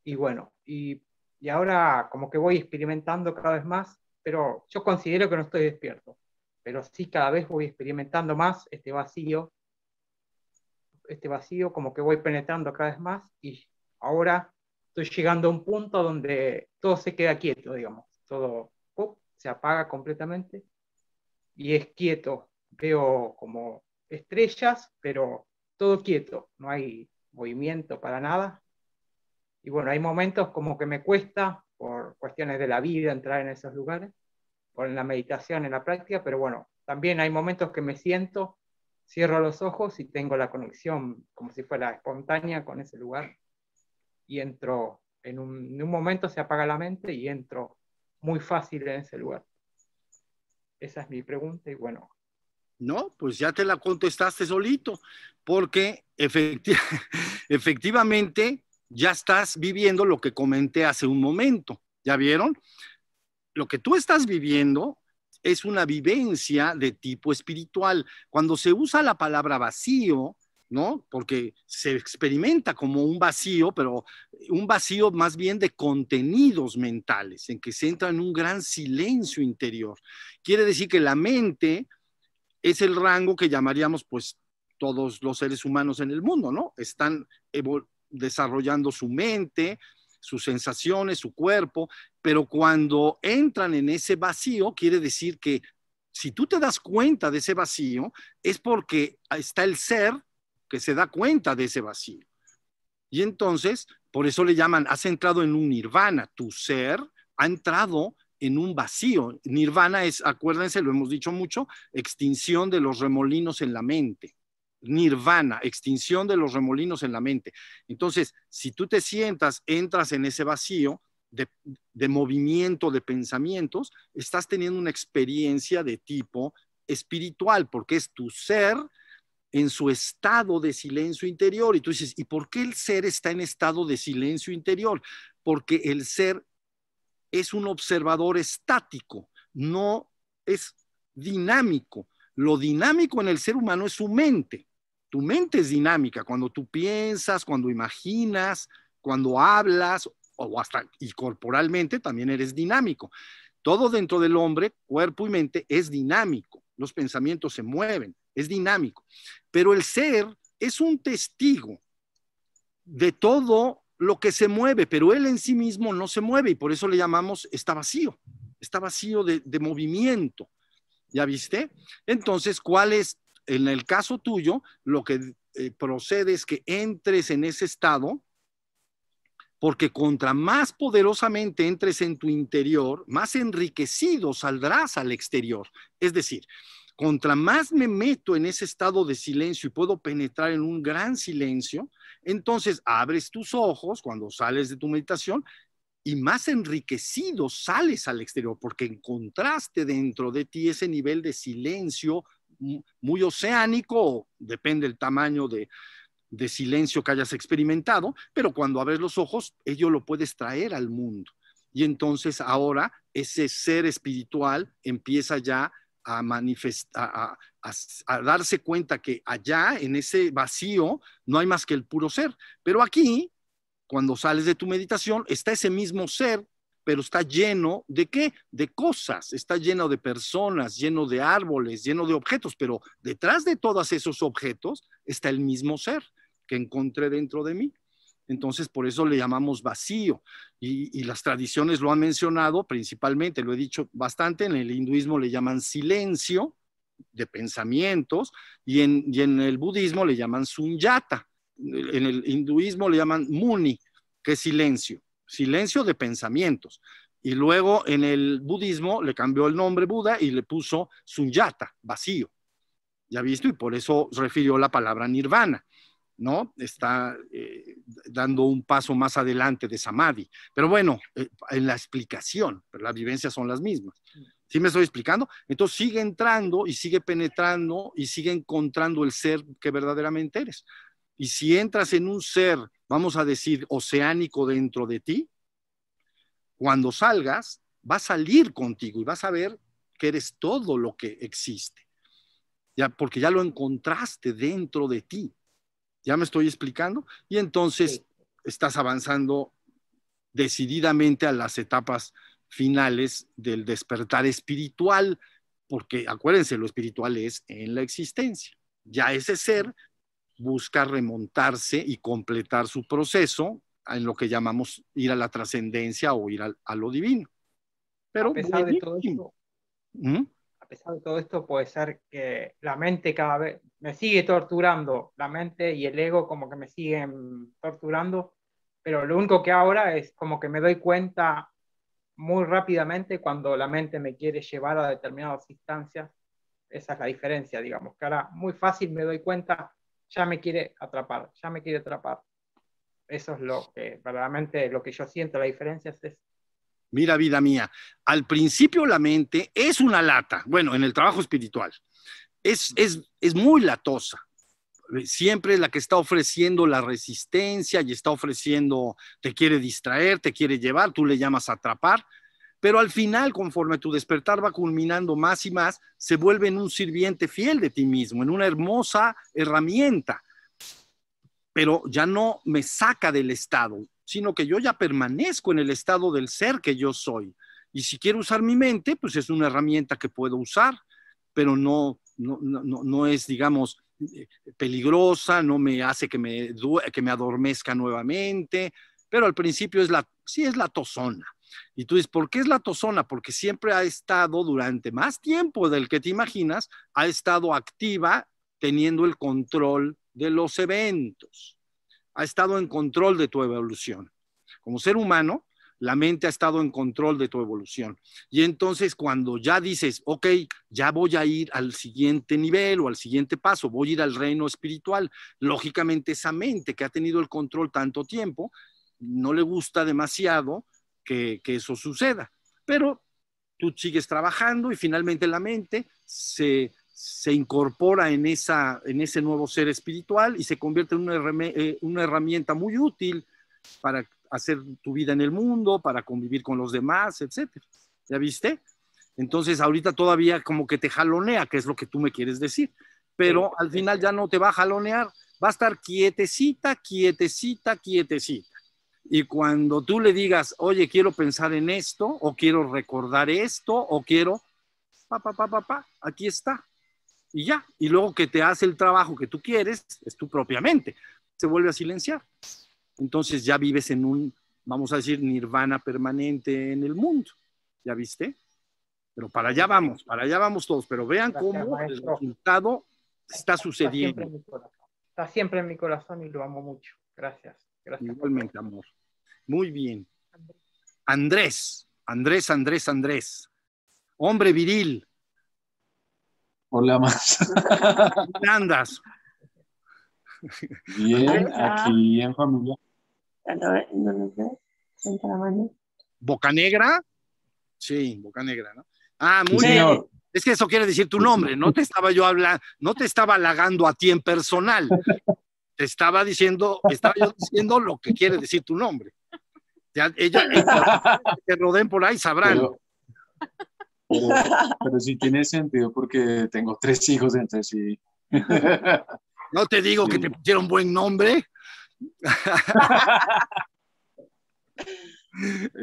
F: Y bueno, y, y ahora como que voy experimentando cada vez más pero yo considero que no estoy despierto, pero sí cada vez voy experimentando más este vacío, este vacío como que voy penetrando cada vez más y ahora estoy llegando a un punto donde todo se queda quieto, digamos, todo se apaga completamente y es quieto, veo como estrellas, pero todo quieto, no hay movimiento para nada. Y bueno, hay momentos como que me cuesta por cuestiones de la vida entrar en esos lugares, por la meditación, en la práctica, pero bueno, también hay momentos que me siento, cierro los ojos y tengo la conexión como si fuera espontánea con ese lugar y entro, en un, momento se apaga la mente y entro muy fácil en ese lugar. Esa es mi pregunta y bueno,
A: no, pues ya te la contestaste solito, porque efectivamente ya estás viviendo lo que comenté hace un momento. ¿Ya vieron? Lo que tú estás viviendo es una vivencia de tipo espiritual. Cuando se usa la palabra vacío, ¿no? Porque se experimenta como un vacío, pero un vacío más bien de contenidos mentales, en que se entra en un gran silencio interior. Quiere decir que la mente es el rango que llamaríamos, pues, todos los seres humanos en el mundo, ¿no? Están desarrollando su mente, sus sensaciones, su cuerpo, pero cuando entran en ese vacío, quiere decir que si tú te das cuenta de ese vacío, es porque está el ser que se da cuenta de ese vacío. Y entonces, por eso le llaman, has entrado en un nirvana, tu ser ha entrado en un vacío. Nirvana es, acuérdense, lo hemos dicho mucho, extinción de los remolinos en la mente nirvana, extinción de los remolinos en la mente. Entonces, si tú te sientas, entras en ese vacío de, movimiento de pensamientos, estás teniendo una experiencia de tipo espiritual, porque es tu ser en su estado de silencio interior. Y tú dices, ¿y por qué el ser está en estado de silencio interior? Porque el ser es un observador estático, no es dinámico. Lo dinámico en el ser humano es su mente tu mente es dinámica, cuando tú piensas, cuando imaginas, cuando hablas o y corporalmente también eres dinámico. Todo dentro del hombre, cuerpo y mente, es dinámico. Los pensamientos se mueven, es dinámico. Pero el ser es un testigo de todo lo que se mueve, pero él en sí mismo no se mueve y por eso le llamamos está vacío, está vacío de, de movimiento. ¿Ya viste? Entonces, ¿cuál es en el caso tuyo, lo que eh, procede es que entres en ese estado, porque contra más poderosamente entres en tu interior, más enriquecido saldrás al exterior. Es decir, contra más me meto en ese estado de silencio y puedo penetrar en un gran silencio, entonces abres tus ojos cuando sales de tu meditación y más enriquecido sales al exterior porque encontraste dentro de ti ese nivel de silencio muy oceánico, depende del tamaño de, de silencio que hayas experimentado, pero cuando abres los ojos, ello lo puedes traer al mundo. Y entonces ahora ese ser espiritual empieza ya a manifestar, a, darse cuenta que allá en ese vacío no hay más que el puro ser. Pero aquí, cuando sales de tu meditación, está ese mismo ser pero está lleno de qué? De cosas, está lleno de personas, lleno de árboles, lleno de objetos, pero detrás de todos esos objetos está el mismo ser que encontré dentro de mí. Entonces, por eso le llamamos vacío. Y, las tradiciones lo han mencionado principalmente, lo he dicho bastante, en el hinduismo le llaman silencio de pensamientos y en, y en el budismo le llaman sunyata. En el hinduismo le llaman muni, que es silencio silencio de pensamientos. Y luego en el budismo le cambió el nombre Buda y le puso sunyata, vacío. Ya visto, y por eso refirió la palabra nirvana, ¿no? Está eh, dando un paso más adelante de samadhi. Pero bueno, eh, en la explicación, pero las vivencias son las mismas. ¿Sí me estoy explicando? Entonces sigue entrando y sigue penetrando y sigue encontrando el ser que verdaderamente eres. Y si entras en un ser, vamos a decir, oceánico dentro de ti, cuando salgas, va a salir contigo y vas a ver que eres todo lo que existe. Ya, porque ya lo encontraste dentro de ti. ¿Ya me estoy explicando? Y entonces estás avanzando decididamente a las etapas finales del despertar espiritual, porque acuérdense, lo espiritual es en la existencia. Ya ese ser busca remontarse y completar su proceso en lo que llamamos ir a la trascendencia o ir a, lo divino.
F: Pero a pesar de todo esto, ¿Mm? a pesar de todo esto puede ser que la mente cada vez me sigue torturando, la mente y el ego como que me siguen torturando, pero lo único que ahora es como que me doy cuenta muy rápidamente cuando la mente me quiere llevar a determinadas instancias. Esa es la diferencia, digamos, que ahora muy fácil me doy cuenta ya me quiere atrapar, ya me quiere atrapar. Eso es lo que verdaderamente lo que yo siento, la diferencia es
A: Mira, vida mía, al principio la mente es una lata, bueno, en el trabajo espiritual, es, es muy latosa, siempre es la que está ofreciendo la resistencia y está ofreciendo, te quiere distraer, te quiere llevar, tú le llamas atrapar, pero al final, conforme tu despertar va culminando más y más, se vuelve en un sirviente fiel de ti mismo, en una hermosa herramienta. Pero ya no me saca del estado, sino que yo ya permanezco en el estado del ser que yo soy. Y si quiero usar mi mente, pues es una herramienta que puedo usar, pero no, no, es, digamos, eh, peligrosa, no me hace que me, que me adormezca nuevamente, pero al principio es la, sí es la tozona y tú dices, ¿por qué es la tosona? Porque siempre ha estado durante más tiempo del que te imaginas, ha estado activa teniendo el control de los eventos, ha estado en control de tu evolución. Como ser humano, la mente ha estado en control de tu evolución. Y entonces cuando ya dices, ok, ya voy a ir al siguiente nivel o al siguiente paso, voy a ir al reino espiritual, lógicamente esa mente que ha tenido el control tanto tiempo, no le gusta demasiado que, eso suceda. Pero tú sigues trabajando y finalmente la mente se, incorpora en, esa, en ese nuevo ser espiritual y se convierte en una, eh, una, herramienta muy útil para hacer tu vida en el mundo, para convivir con los demás, etcétera, ¿Ya viste? Entonces ahorita todavía como que te jalonea, que es lo que tú me quieres decir, pero al final ya no te va a jalonear, va a estar quietecita, quietecita, quietecita. Y cuando tú le digas, oye, quiero pensar en esto, o quiero recordar esto, o quiero, pa, pa, pa, pa, pa, aquí está. Y ya. Y luego que te hace el trabajo que tú quieres, es tu propia mente. Se vuelve a silenciar. Entonces ya vives en un, vamos a decir, nirvana permanente en el mundo. ¿Ya viste? Pero para allá vamos, para allá vamos todos. Pero vean cómo el resultado está sucediendo. Está
F: siempre, está siempre en mi corazón y lo amo mucho. Gracias.
E: Gracias. Igualmente, amor.
A: Muy bien. Andrés, Andrés, Andrés, Andrés. Hombre viril.
C: Hola, más.
A: andas? Bien, aquí en familia. ¿Boca Negra? Sí, Boca Negra, ¿no? Ah, muy bien. Es que eso quiere decir tu nombre, no te estaba yo hablando, no te estaba halagando a ti en personal. Te estaba diciendo, estaba yo diciendo lo que quiere decir tu nombre ella, que roden por ahí sabrán. Pero,
C: pero, sí tiene sentido porque tengo tres hijos, entre sí.
A: No te digo que te pusieron buen nombre.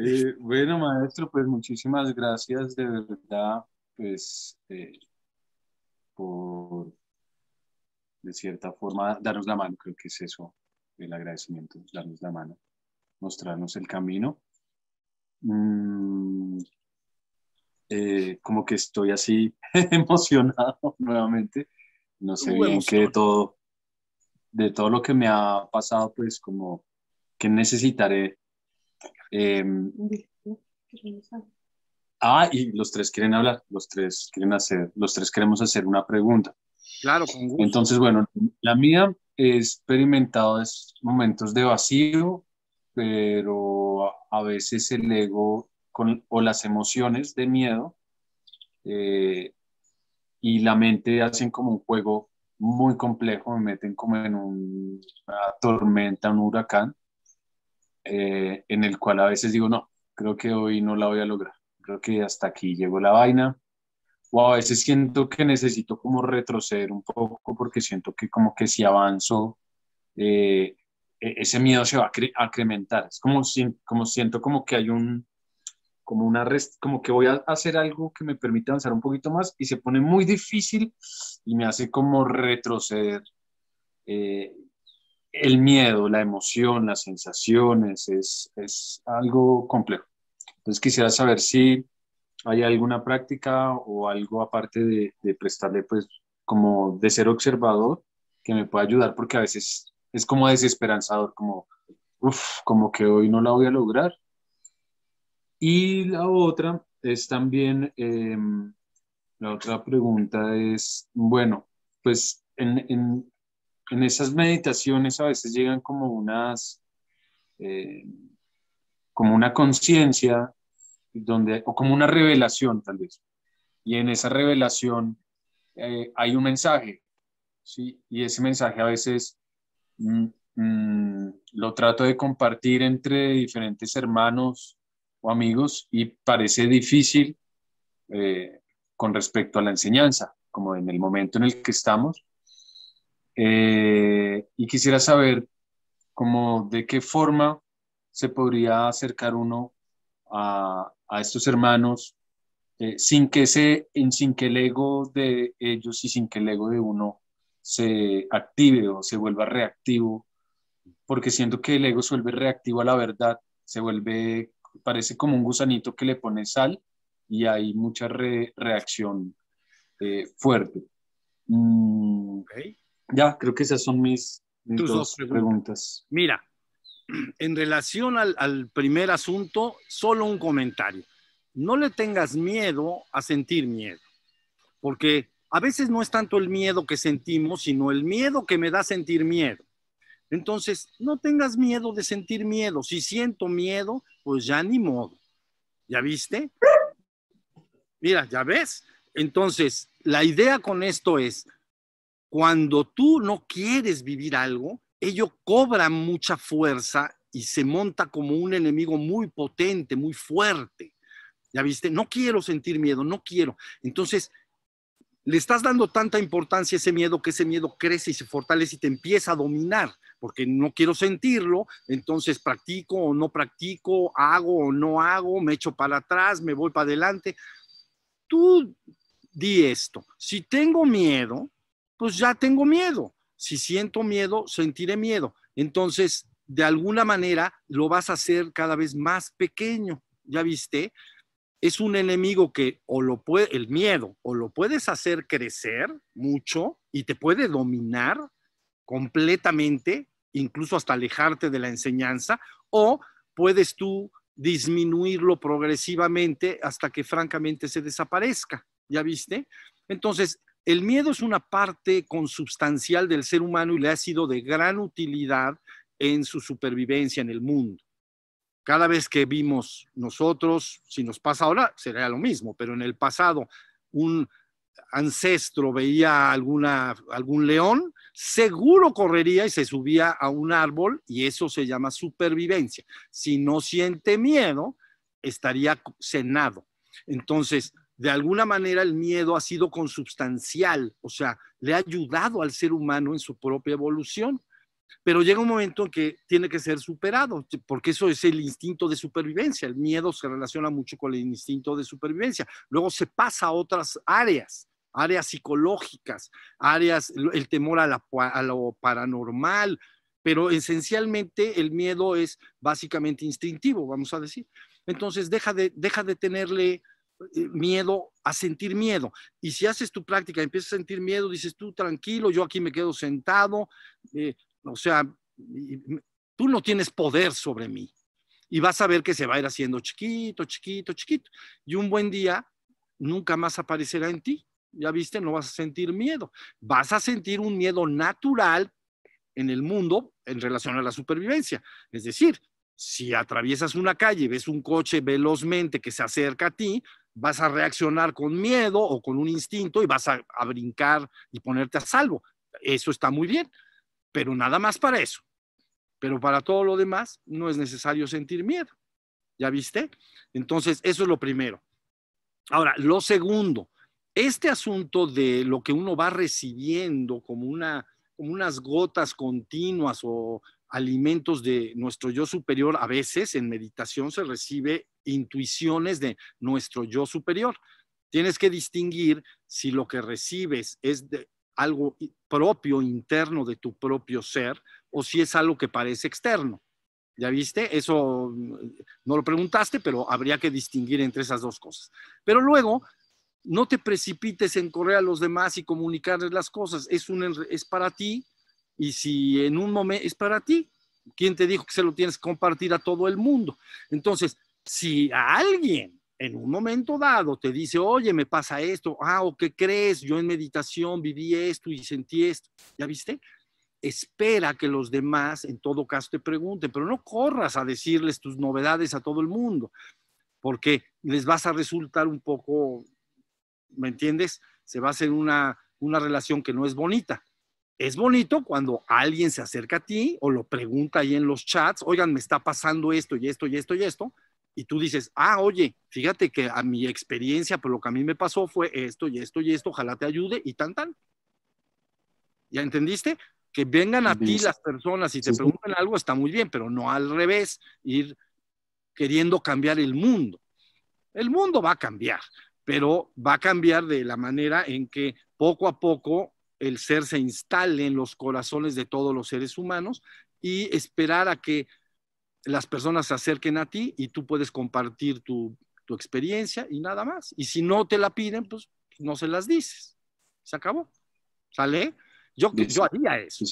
A: Eh,
C: bueno, maestro, pues muchísimas gracias de verdad, pues eh, por de cierta forma darnos la mano, creo que es eso, el agradecimiento, darnos la mano mostrarnos el camino. Mm, eh, como que estoy así emocionado nuevamente. No sé bien qué de todo, de todo lo que me ha pasado, pues como que necesitaré. Em, ah, y los tres quieren hablar, los tres quieren hacer, los tres queremos hacer una pregunta. Claro, con gusto. Entonces, bueno, la mía he experimentado momentos de vacío, pero a veces el ego con, o las emociones de miedo eh, y la mente hacen como un juego muy complejo, me meten como en una tormenta, un huracán, eh, en el cual a veces digo, no, creo que hoy no la voy a lograr, creo que hasta aquí llegó la vaina, o a veces siento que necesito como retroceder un poco porque siento que como que si avanzo, eh, e-, ese miedo se va a incrementar. Es como, si, como siento como que hay un, como una como que voy a hacer algo que me permite avanzar un poquito más y se pone muy difícil y me hace como retroceder eh, el miedo, la emoción, las sensaciones, es, algo complejo. Entonces quisiera saber si hay alguna práctica o algo aparte de, de prestarle pues como de ser observador que me pueda ayudar porque a veces es como desesperanzador, como, como que hoy no la voy a lograr. Y la otra es también, em, la otra pregunta es, bueno, pues en, en, esas meditaciones a veces llegan como unas, em, como una conciencia donde, o como una revelación tal vez. Y en esa revelación eh, hay un mensaje, ¿sí? Y ese mensaje a veces Mm, mm, lo trato de compartir entre diferentes hermanos o amigos y parece difícil eh, con respecto a la enseñanza, como en el momento en el que estamos. Eh, y quisiera saber como de qué forma se podría acercar uno a, estos hermanos eh, sin que sin que el ego de ellos y sin que el ego de uno se active o se vuelva reactivo, porque siento que el ego se vuelve reactivo a la verdad, se vuelve, parece como un gusanito que le pone sal y hay mucha reacción eh, fuerte. Mm, ya, creo que esas son mis, dos, preguntas.
A: Mira, en relación al primer asunto, solo un comentario. No le tengas miedo a sentir miedo, porque a veces no es tanto el miedo que sentimos, sino el miedo que me da sentir miedo. Entonces, no tengas miedo de sentir miedo. Si siento miedo, pues ya ni modo. ¿Ya viste? Mira, ya ves. Entonces, la idea con esto es, cuando tú no quieres vivir algo, ello cobra mucha fuerza y se monta como un enemigo muy potente, muy fuerte. ¿Ya viste? No quiero sentir miedo, no quiero. Entonces, le estás dando tanta importancia a ese miedo que ese miedo crece y se fortalece y te empieza a dominar, porque no quiero sentirlo, entonces practico o no practico, hago o no hago, me echo para atrás, me voy para adelante. Tú di esto, si tengo miedo, pues ya tengo miedo. Si siento miedo, sentiré miedo. Entonces, de alguna manera, lo vas a hacer cada vez más pequeño. ¿Ya viste? es un enemigo que o lo puede, el miedo, o lo puedes hacer crecer mucho y te puede dominar completamente, incluso hasta alejarte de la enseñanza, o puedes tú disminuirlo progresivamente hasta que francamente se desaparezca, ¿ya viste? Entonces, el miedo es una parte consubstancial del ser humano y le ha sido de gran utilidad en su supervivencia en el mundo. Cada vez que vimos nosotros, si nos pasa ahora, sería lo mismo, pero en el pasado un ancestro veía alguna, algún león, seguro correría y se subía a un árbol y eso se llama supervivencia. Si no siente miedo, estaría cenado. Entonces, de alguna manera el miedo ha sido consubstancial, o sea, le ha ayudado al ser humano en su propia evolución. Pero llega un momento en que tiene que ser superado, porque eso es el instinto de supervivencia. El miedo se relaciona mucho con el instinto de supervivencia. Luego se pasa a otras áreas, áreas psicológicas, áreas, el temor a, lo paranormal, pero esencialmente el miedo es básicamente instintivo, vamos a decir. Entonces deja de, deja de tenerle eh, miedo a sentir miedo. Y si haces tu práctica y empiezas a sentir miedo, dices tú tranquilo, yo aquí me quedo sentado, eh, o sea, tú no tienes poder sobre mí. Y vas a ver que se va a ir haciendo chiquito, chiquito, chiquito. Y un buen día nunca más aparecerá en ti. Ya viste, no vas a sentir miedo. Vas a sentir un miedo natural en el mundo en relación a la supervivencia. Es decir, si atraviesas una calle, y ves un coche velozmente que se acerca a ti, vas a reaccionar con miedo o con un instinto y vas a brincar y ponerte a salvo. Eso está muy bien, pero nada más para eso. Pero para todo lo demás no es necesario sentir miedo. ¿Ya viste? Entonces, eso es lo primero. Ahora, lo segundo, este asunto de lo que uno va recibiendo como, una, unas gotas continuas o alimentos de nuestro yo superior, a veces en meditación se recibe intuiciones de nuestro yo superior. Tienes que distinguir si lo que recibes es de, algo propio, interno de tu propio ser, o si es algo que parece externo. ¿Ya viste? Eso mm, no lo preguntaste, pero habría que distinguir entre esas dos cosas. Pero luego, no te precipites en correr a los demás y comunicarles las cosas. Es, un, es para ti y si en un momento es para ti, ¿quién te dijo que se lo tienes que compartir a todo el mundo? Entonces, si a alguien en un momento dado te dice, oye, me pasa esto, ah, o qué crees, yo en meditación viví esto y sentí esto, ¿ya viste? Espera que los demás en todo caso te pregunten, pero no corras a decirles tus novedades a todo el mundo, porque les vas a resultar un poco, ¿me entiendes? Se va a hacer una, una relación que no es bonita. Es bonito cuando alguien se acerca a ti o lo pregunta ahí en los chats, oigan, me está pasando esto y esto y esto y esto, y tú dices, ah, oye, fíjate que a mi experiencia, por lo que a mí me pasó fue esto y esto y esto, ojalá te ayude y tan, tan. ¿Ya entendiste? Que vengan a ti las personas y te pregunten algo está muy bien, pero no al revés, ir queriendo cambiar el mundo. El mundo va a cambiar, pero va a cambiar de la manera en que poco a poco el ser se instale en los corazones de todos los seres humanos y esperar a que las personas se acerquen a ti y tú puedes compartir tu, experiencia y nada más. Y si no te la piden, pues no se las dices. Se acabó. ¿Sale? Yo, haría eso.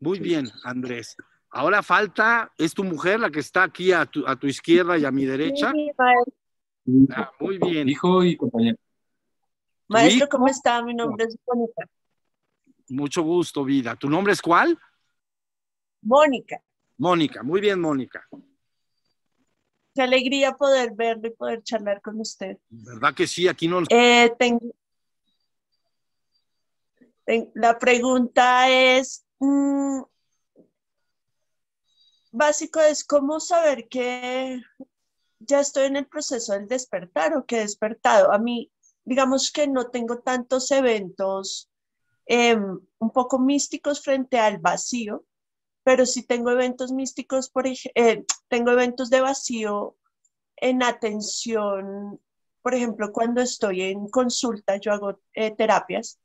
A: Muy bien, Andrés. Ahora falta, es tu mujer la que está aquí a tu, izquierda y a mi derecha. Ah, muy bien. Hijo y compañero. Maestro,
G: ¿cómo está? Mi nombre es Mónica.
A: Mucho gusto, vida. ¿Tu nombre es cuál? Mónica. Mónica, muy bien, Mónica.
G: Qué alegría poder verlo y poder charlar con usted.
A: ¿Verdad que sí? Aquí no. Eh,
G: la pregunta es, mm, básico es cómo saber que ya estoy en el proceso del despertar o que he despertado. A mí, digamos que no tengo tantos eventos em, un poco místicos frente al vacío, pero si tengo eventos místicos, por eh, tengo eventos de vacío en atención, por ejemplo, cuando estoy en consulta, yo hago eh, terapias,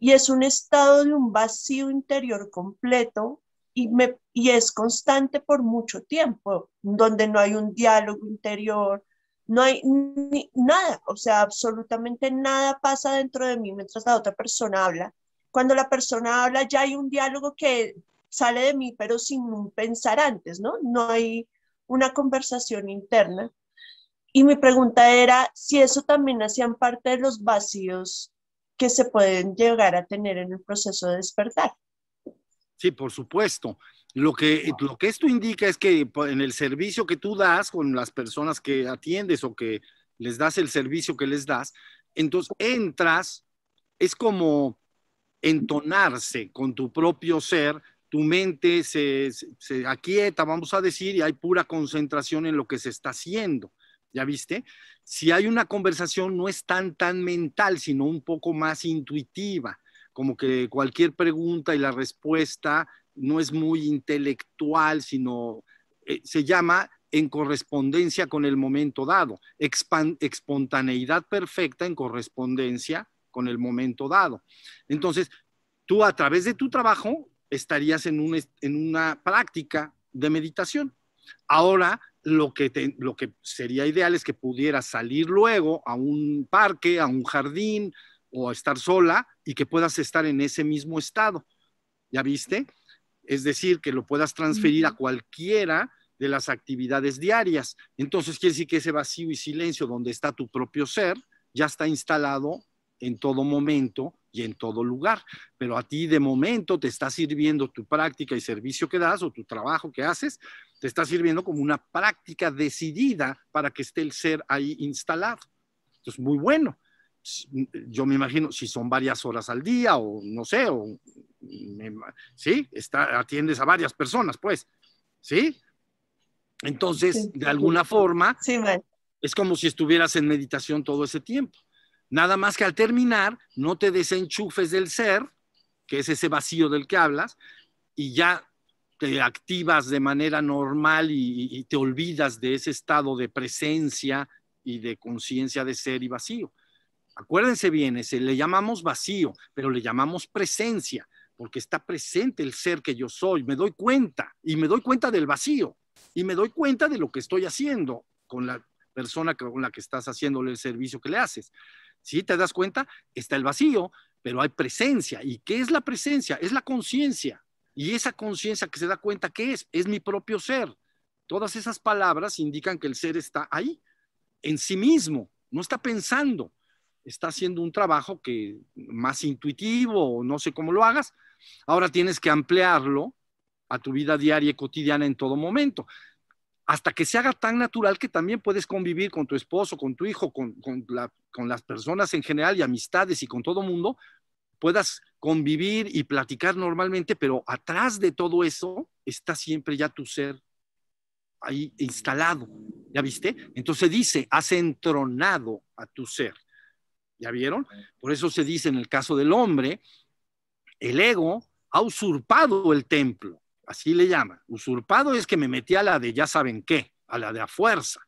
G: y es un estado de un vacío interior completo y, me, y es constante por mucho tiempo, donde no hay un diálogo interior, no hay nada, o sea, absolutamente nada pasa dentro de mí mientras la otra persona habla. Cuando la persona habla ya hay un diálogo que sale de mí, pero sin pensar antes, ¿no? No hay una conversación interna. Y mi pregunta era si eso también hacían parte de los vacíos que se pueden llegar a tener en el proceso de despertar.
A: Sí, por supuesto. Lo que, lo que esto indica es que pues, en el servicio que tú das con las personas que atiendes o que les das el servicio que les das, entonces entras, es como entonarse con tu propio ser tu mente se, aquieta, vamos a decir, y hay pura concentración en lo que se está haciendo. ¿Ya viste? Si hay una conversación, no es tan, tan mental, sino un poco más intuitiva, como que cualquier pregunta y la respuesta no es muy intelectual, sino eh, se llama en correspondencia con el momento dado, espontaneidad perfecta en correspondencia con el momento dado. Entonces, tú a través de tu trabajo estarías en, una práctica de meditación. Ahora, lo que, lo que sería ideal es que pudieras salir luego a un parque, a un jardín o a estar sola y que puedas estar en ese mismo estado. ¿Ya viste? Es decir, que lo puedas transferir a cualquiera de las actividades diarias. Entonces, quiere decir que ese vacío y silencio donde está tu propio ser ya está instalado en todo momento y en todo lugar. Pero a ti de momento te está sirviendo tu práctica y servicio que das o tu trabajo que haces, te está sirviendo como una práctica decidida para que esté el ser ahí instalado. Entonces, muy bueno. Yo me imagino, si son varias horas al día o no sé, o, ¿sí? Está, atiendes a varias personas, pues, ¿sí? Entonces, de alguna forma, es como si estuvieras en meditación todo ese tiempo. Nada más que al terminar, no te desenchufes del ser, que es ese vacío del que hablas, y ya te activas de manera normal y, te olvidas de ese estado de presencia y de conciencia de ser y vacío. Acuérdense bien, ese, le llamamos vacío, pero le llamamos presencia, porque está presente el ser que yo soy, me doy cuenta, y me doy cuenta del vacío, y me doy cuenta de lo que estoy haciendo con la persona con la que estás haciéndole el servicio que le haces. Si te das cuenta? Está el vacío, pero hay presencia. ¿Y qué es la presencia? Es la conciencia. Y esa conciencia que se da cuenta, ¿qué es? Es mi propio ser. Todas esas palabras indican que el ser está ahí, en sí mismo, no está pensando, está haciendo un trabajo que más intuitivo, no sé cómo lo hagas. Ahora tienes que ampliarlo a tu vida diaria y cotidiana en todo momento hasta que se haga tan natural que también puedes convivir con tu esposo, con tu hijo, con, las personas en general y amistades y con todo mundo, puedas convivir y platicar normalmente, pero atrás de todo eso está siempre ya tu ser ahí instalado, ¿ya viste? Entonces dice, has entronado a tu ser, ¿ya vieron? Por eso se dice en el caso del hombre, el ego ha usurpado el templo así le llama. Usurpado es que me metí a la de ya saben qué, a la de a fuerza.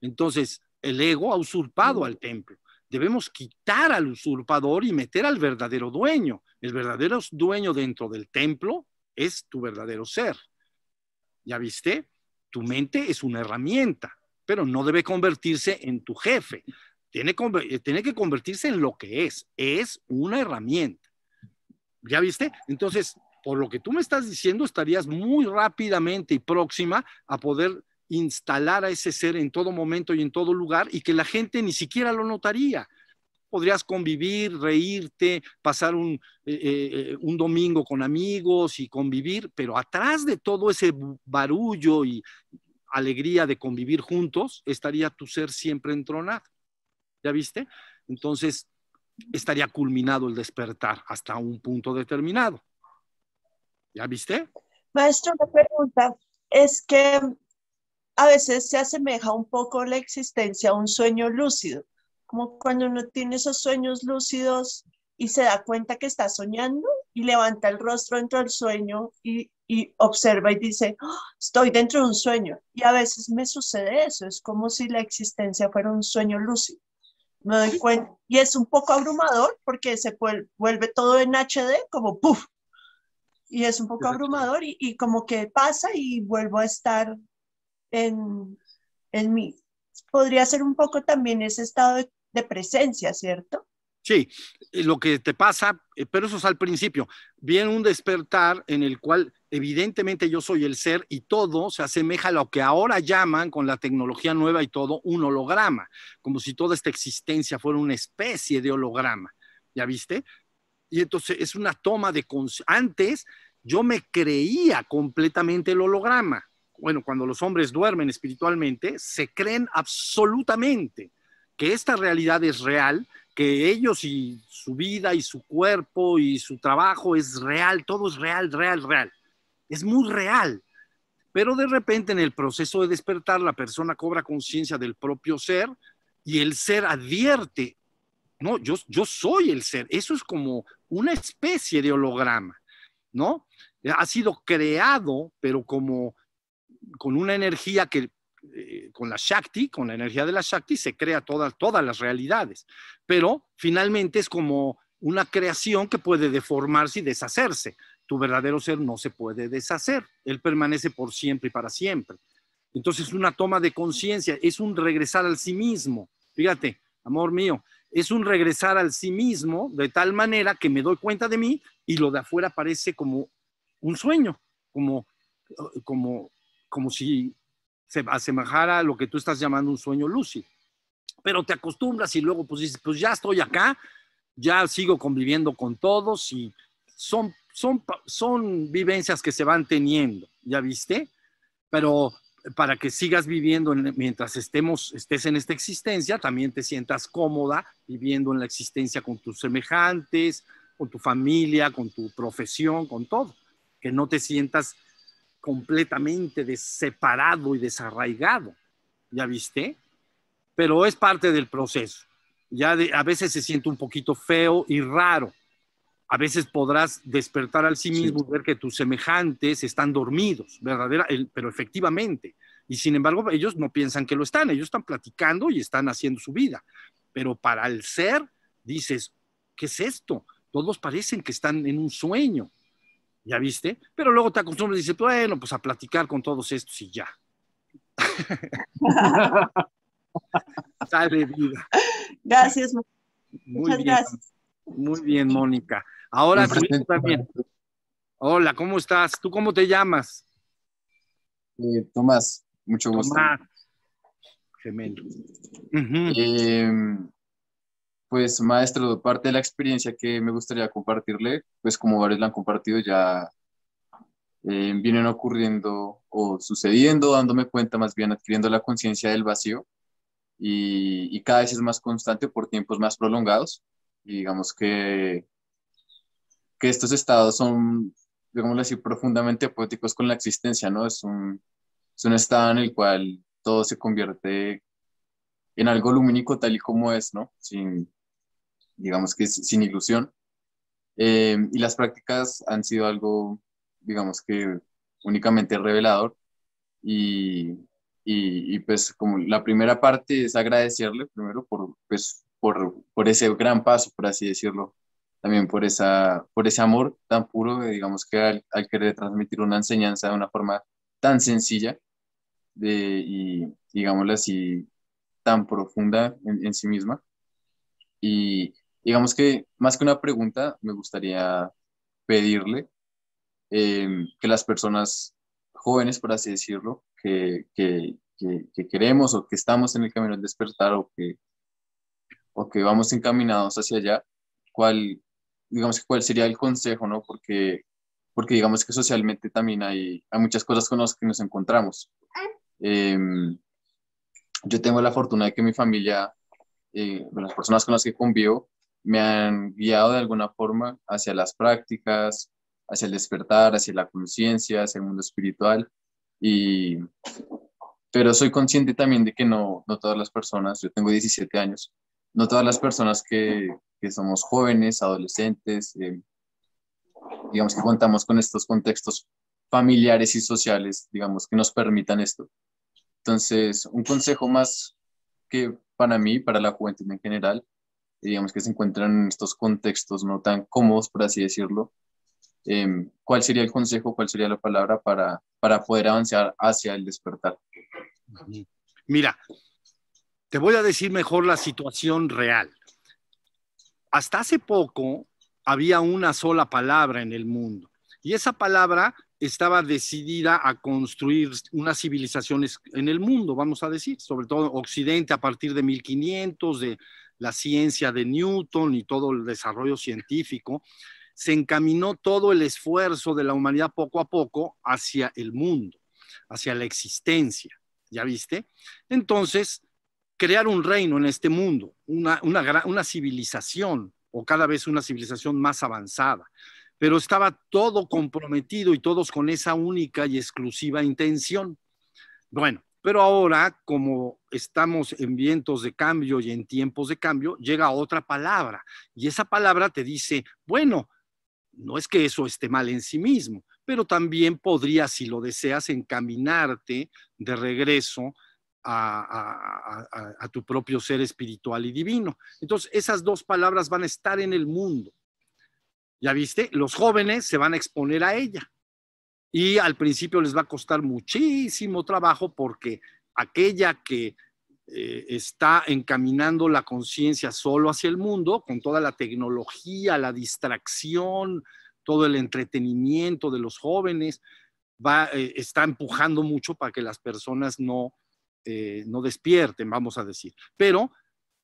A: Entonces, el ego ha usurpado mm. al templo. Debemos quitar al usurpador y meter al verdadero dueño. El verdadero dueño dentro del templo es tu verdadero ser. ¿Ya viste? Tu mente es una herramienta, pero no debe convertirse en tu jefe. Tiene, eh, tiene que convertirse en lo que es. Es una herramienta. ¿Ya viste? Entonces, por lo que tú me estás diciendo, estarías muy rápidamente y próxima a poder instalar a ese ser en todo momento y en todo lugar y que la gente ni siquiera lo notaría. Podrías convivir, reírte, pasar un, eh, eh, un domingo con amigos y convivir, pero atrás de todo ese barullo y alegría de convivir juntos, estaría tu ser siempre entronado. ¿Ya viste? Entonces, estaría culminado el despertar hasta un punto determinado. ¿Ya viste? Maestro, la pregunta es
G: que a veces se asemeja un poco la existencia a un sueño lúcido, como cuando uno tiene esos sueños lúcidos y se da cuenta que está soñando y levanta el rostro dentro del sueño y, observa y dice, ah, estoy dentro de un sueño. Y a veces me sucede eso, es como si la existencia fuera un sueño lúcido. Me doy cuenta, y es un poco abrumador porque se vuelve todo en HD, como puff, y es un poco abrumador y, como que pasa y vuelvo a estar en, en mí. Podría ser un poco también ese estado de presencia, ¿cierto?
A: Sí, eh, lo que te pasa, eh, pero eso es al principio, viene un despertar en el cual evidentemente yo soy el ser y todo se asemeja a lo que ahora llaman con la tecnología nueva y todo un holograma, como si toda esta existencia fuera una especie de holograma. ¿Ya viste? Y entonces es una toma de conciencia. Antes yo me creía completamente el holograma. Bueno, cuando los hombres duermen espiritualmente, se creen absolutamente que esta realidad es real, que ellos y su vida y su cuerpo y su trabajo es real, todo es real, real, real. Es muy real. Pero de repente en el proceso de despertar la persona cobra conciencia del propio ser y el ser advierte, no, yo, yo soy el ser. Eso es como una especie de holograma, ¿no? Ha sido creado, pero como con una energía que eh, con la Shakti, con la energía de la Shakti, se crea todas, todas las realidades. Pero finalmente es como una creación que puede deformarse y deshacerse. Tu verdadero ser no se puede deshacer. Él permanece por siempre y para siempre. Entonces, una toma de conciencia es un regresar al sí mismo. Fíjate, amor mío, es un regresar al sí mismo de tal manera que me doy cuenta de mí y lo de afuera parece como un sueño, como, como, como si se asemejara a lo que tú estás llamando un sueño lúcido. Pero te acostumbras y luego pues dices, pues ya estoy acá, ya sigo conviviendo con todos y son, son, son vivencias que se van teniendo, ¿ya viste? Pero para que sigas viviendo mientras estemos, estés en esta existencia, también te sientas cómoda viviendo en la existencia con tus semejantes, con tu familia, con tu profesión, con todo. Que no te sientas completamente separado y desarraigado. ¿Ya viste? Pero es parte del proceso. Ya a veces se siente un poquito feo y raro, a veces podrás despertar al sí mismo y ver que tus semejantes están dormidos, verdadera, pero efectivamente. Y sin embargo, ellos no piensan que lo están, ellos están platicando y están haciendo su vida. Pero para el ser, dices, ¿qué es esto? Todos parecen que están en un sueño, ¿ya viste? Pero luego te acostumbras y dices, bueno, pues a platicar con todos estos y ya. Sale vida. Gracias. Muchas gracias. Muy bien, Mónica. Ahora este, también. Hola, ¿cómo estás? ¿Tú cómo te llamas? Eh,
H: Tomás, mucho gusto. Tomás. Gemelo. Em, pues maestro, parte de la experiencia que me gustaría compartirle, pues como varios la han compartido, ya em, vienen ocurriendo o sucediendo, dándome cuenta más bien, adquiriendo la conciencia del vacío y, y, cada vez es más constante por tiempos más prolongados. Y digamos que que estos estados son, digámoslo así, profundamente poéticos con la existencia, ¿no? Es un, es un estado en el cual todo se convierte en algo lumínico tal y como es, ¿no? Sin, digamos que sin ilusión. Eh, y las prácticas han sido algo, digamos que únicamente revelador. Y, y, y, pues como la primera parte es agradecerle primero por, pues, por, por ese gran paso, por así decirlo, también por, esa, por ese amor tan puro, digamos que al, querer transmitir una enseñanza de una forma tan sencilla de, y, digámoslo así, tan profunda en, sí misma. Y digamos que más que una pregunta, me gustaría pedirle em, que las personas jóvenes, por así decirlo, que, que, que, queremos o que estamos en el camino del despertar o que, o que vamos encaminados hacia allá, ¿cuál, digamos, que cuál sería el consejo, ¿no? Porque, porque digamos que socialmente también hay, hay muchas cosas con las que nos encontramos. Em, yo tengo la fortuna de que mi familia, eh, las personas con las que convivo, me han guiado de alguna forma hacia las prácticas, hacia el despertar, hacia la conciencia, hacia el mundo espiritual. Y, pero soy consciente también de que no, no todas las personas, yo tengo 17 años, no todas las personas que, que somos jóvenes, adolescentes, eh, digamos que contamos con estos contextos familiares y sociales, digamos, que nos permitan esto. Entonces, un consejo más que para mí, para la juventud en general, eh, digamos que se encuentran en estos contextos no tan cómodos, por así decirlo, em, ¿cuál sería el consejo, cuál sería la palabra para, para poder avanzar hacia el despertar?
A: Mira, te voy a decir mejor la situación real hasta hace poco había una sola palabra en el mundo y esa palabra estaba decidida a construir unas civilizaciones en el mundo, vamos a decir, sobre todo Occidente a partir de 1500, de la ciencia de Newton y todo el desarrollo científico, se encaminó todo el esfuerzo de la humanidad poco a poco hacia el mundo, hacia la existencia, ¿ya viste? Entonces, crear un reino en este mundo, una, una, civilización o cada vez una civilización más avanzada. Pero estaba todo comprometido y todos con esa única y exclusiva intención. Bueno, pero ahora, como estamos en vientos de cambio y en tiempos de cambio, llega otra palabra y esa palabra te dice, bueno, no es que eso esté mal en sí mismo, pero también podría, si lo deseas, encaminarte de regreso a, tu propio ser espiritual y divino. Entonces, esas dos palabras van a estar en el mundo. ¿Ya viste? Los jóvenes se van a exponer a ella. Y al principio les va a costar muchísimo trabajo porque aquella que eh, está encaminando la conciencia solo hacia el mundo, con toda la tecnología, la distracción, todo el entretenimiento de los jóvenes, va, eh, está empujando mucho para que las personas no eh, no despierten, vamos a decir. Pero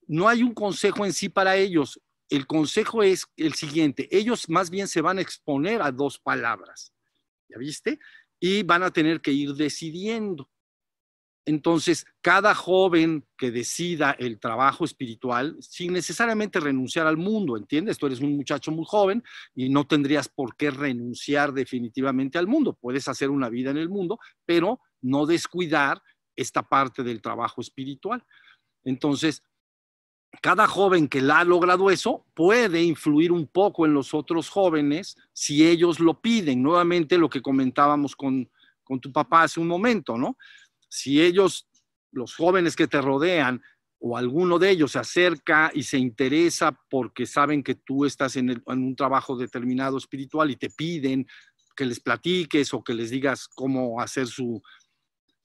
A: no hay un consejo en sí para ellos. El consejo es el siguiente. Ellos más bien se van a exponer a dos palabras. ¿Ya viste? Y van a tener que ir decidiendo. Entonces, cada joven que decida el trabajo espiritual, sin necesariamente renunciar al mundo, ¿entiendes? Tú eres un muchacho muy joven y no tendrías por qué renunciar definitivamente al mundo. Puedes hacer una vida en el mundo, pero no descuidar esta parte del trabajo espiritual. Entonces, cada joven que la ha logrado eso puede influir un poco en los otros jóvenes si ellos lo piden. Nuevamente lo que comentábamos con, tu papá hace un momento, ¿no? Si ellos, los jóvenes que te rodean, o alguno de ellos se acerca y se interesa porque saben que tú estás en, un trabajo determinado espiritual y te piden que les platiques o que les digas cómo hacer su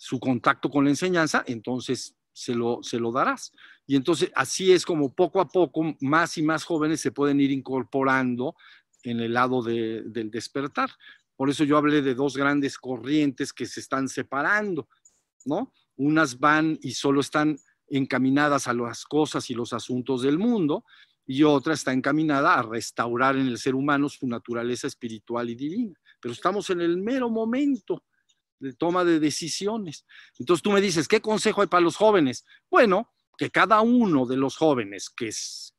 A: su contacto con la enseñanza, entonces se lo, se lo darás. Y entonces así es como poco a poco más y más jóvenes se pueden ir incorporando en el lado del despertar. Por eso yo hablé de dos grandes corrientes que se están separando, ¿no? Unas van y solo están encaminadas a las cosas y los asuntos del mundo, y otra está encaminada a restaurar en el ser humano su naturaleza espiritual y divina. Pero estamos en el mero momento de toma de decisiones. Entonces tú me dices, ¿qué consejo hay para los jóvenes? Bueno, que cada uno de los jóvenes que,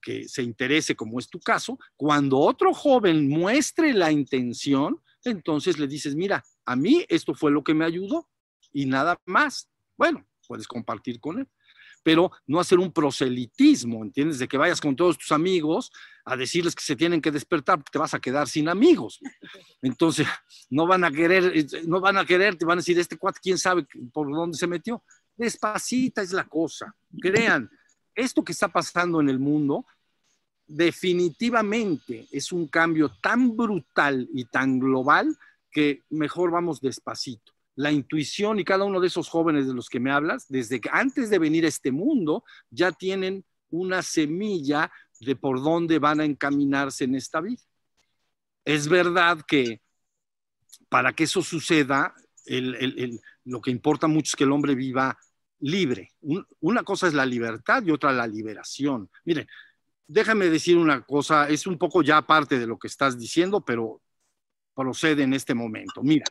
A: que se interese, como es tu caso, cuando otro joven muestre la intención, entonces le dices, mira, a mí esto fue lo que me ayudó y nada más. Bueno, puedes compartir con él pero no hacer un proselitismo, ¿entiendes? De que vayas con todos tus amigos a decirles que se tienen que despertar, te vas a quedar sin amigos. Entonces, no van a querer, eh, no van a querer, te van a decir, este cuate, quién sabe por dónde se metió. Despacita es la cosa. Crean, esto que está pasando en el mundo definitivamente es un cambio tan brutal y tan global que mejor vamos despacito la intuición y cada uno de esos jóvenes de los que me hablas, desde que antes de venir a este mundo, ya tienen una semilla de por dónde van a encaminarse en esta vida. Es verdad que para que eso suceda, lo que importa mucho es que el hombre viva libre. una cosa es la libertad y otra la liberación. Miren, déjame decir una cosa, es un poco ya parte de lo que estás diciendo, pero procede en este momento. Mira,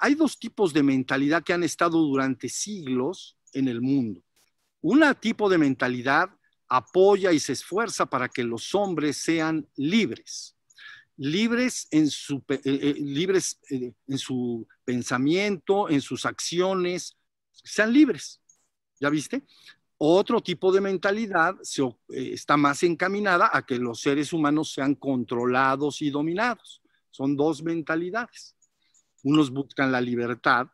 A: hay dos tipos de mentalidad que han estado durante siglos en el mundo. Un tipo de mentalidad apoya y se esfuerza para que los hombres sean libres, libres en su, eh, eh, eh, en su pensamiento, en sus acciones, sean libres. ¿Ya viste? Otro tipo de mentalidad se, está más encaminada a que los seres humanos sean controlados y dominados. Son dos mentalidades. Unos buscan la libertad,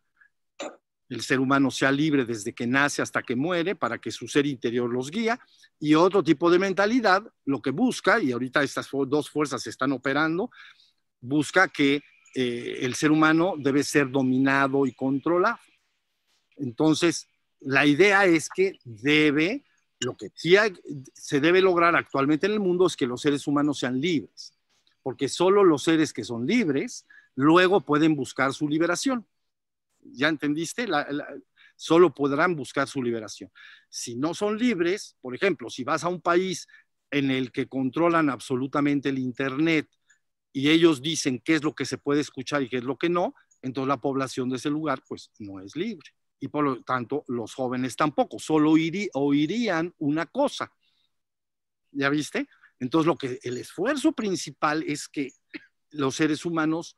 A: el ser humano sea libre desde que nace hasta que muere para que su ser interior los guíe, y otro tipo de mentalidad lo que busca, y ahorita estas dos fuerzas están operando, busca que eh, el ser humano debe ser dominado y controlado. Entonces, la idea es que debe, lo que se debe lograr actualmente en el mundo es que los seres humanos sean libres, porque solo los seres que son libres luego pueden buscar su liberación. ¿Ya entendiste? solo podrán buscar su liberación. Si no son libres, por ejemplo, si vas a un país en el que controlan absolutamente el Internet y ellos dicen qué es lo que se puede escuchar y qué es lo que no, entonces la población de ese lugar pues no es libre. Y por lo tanto los jóvenes tampoco, solo oirían una cosa. ¿Ya viste? Entonces lo que el esfuerzo principal es que los seres humanos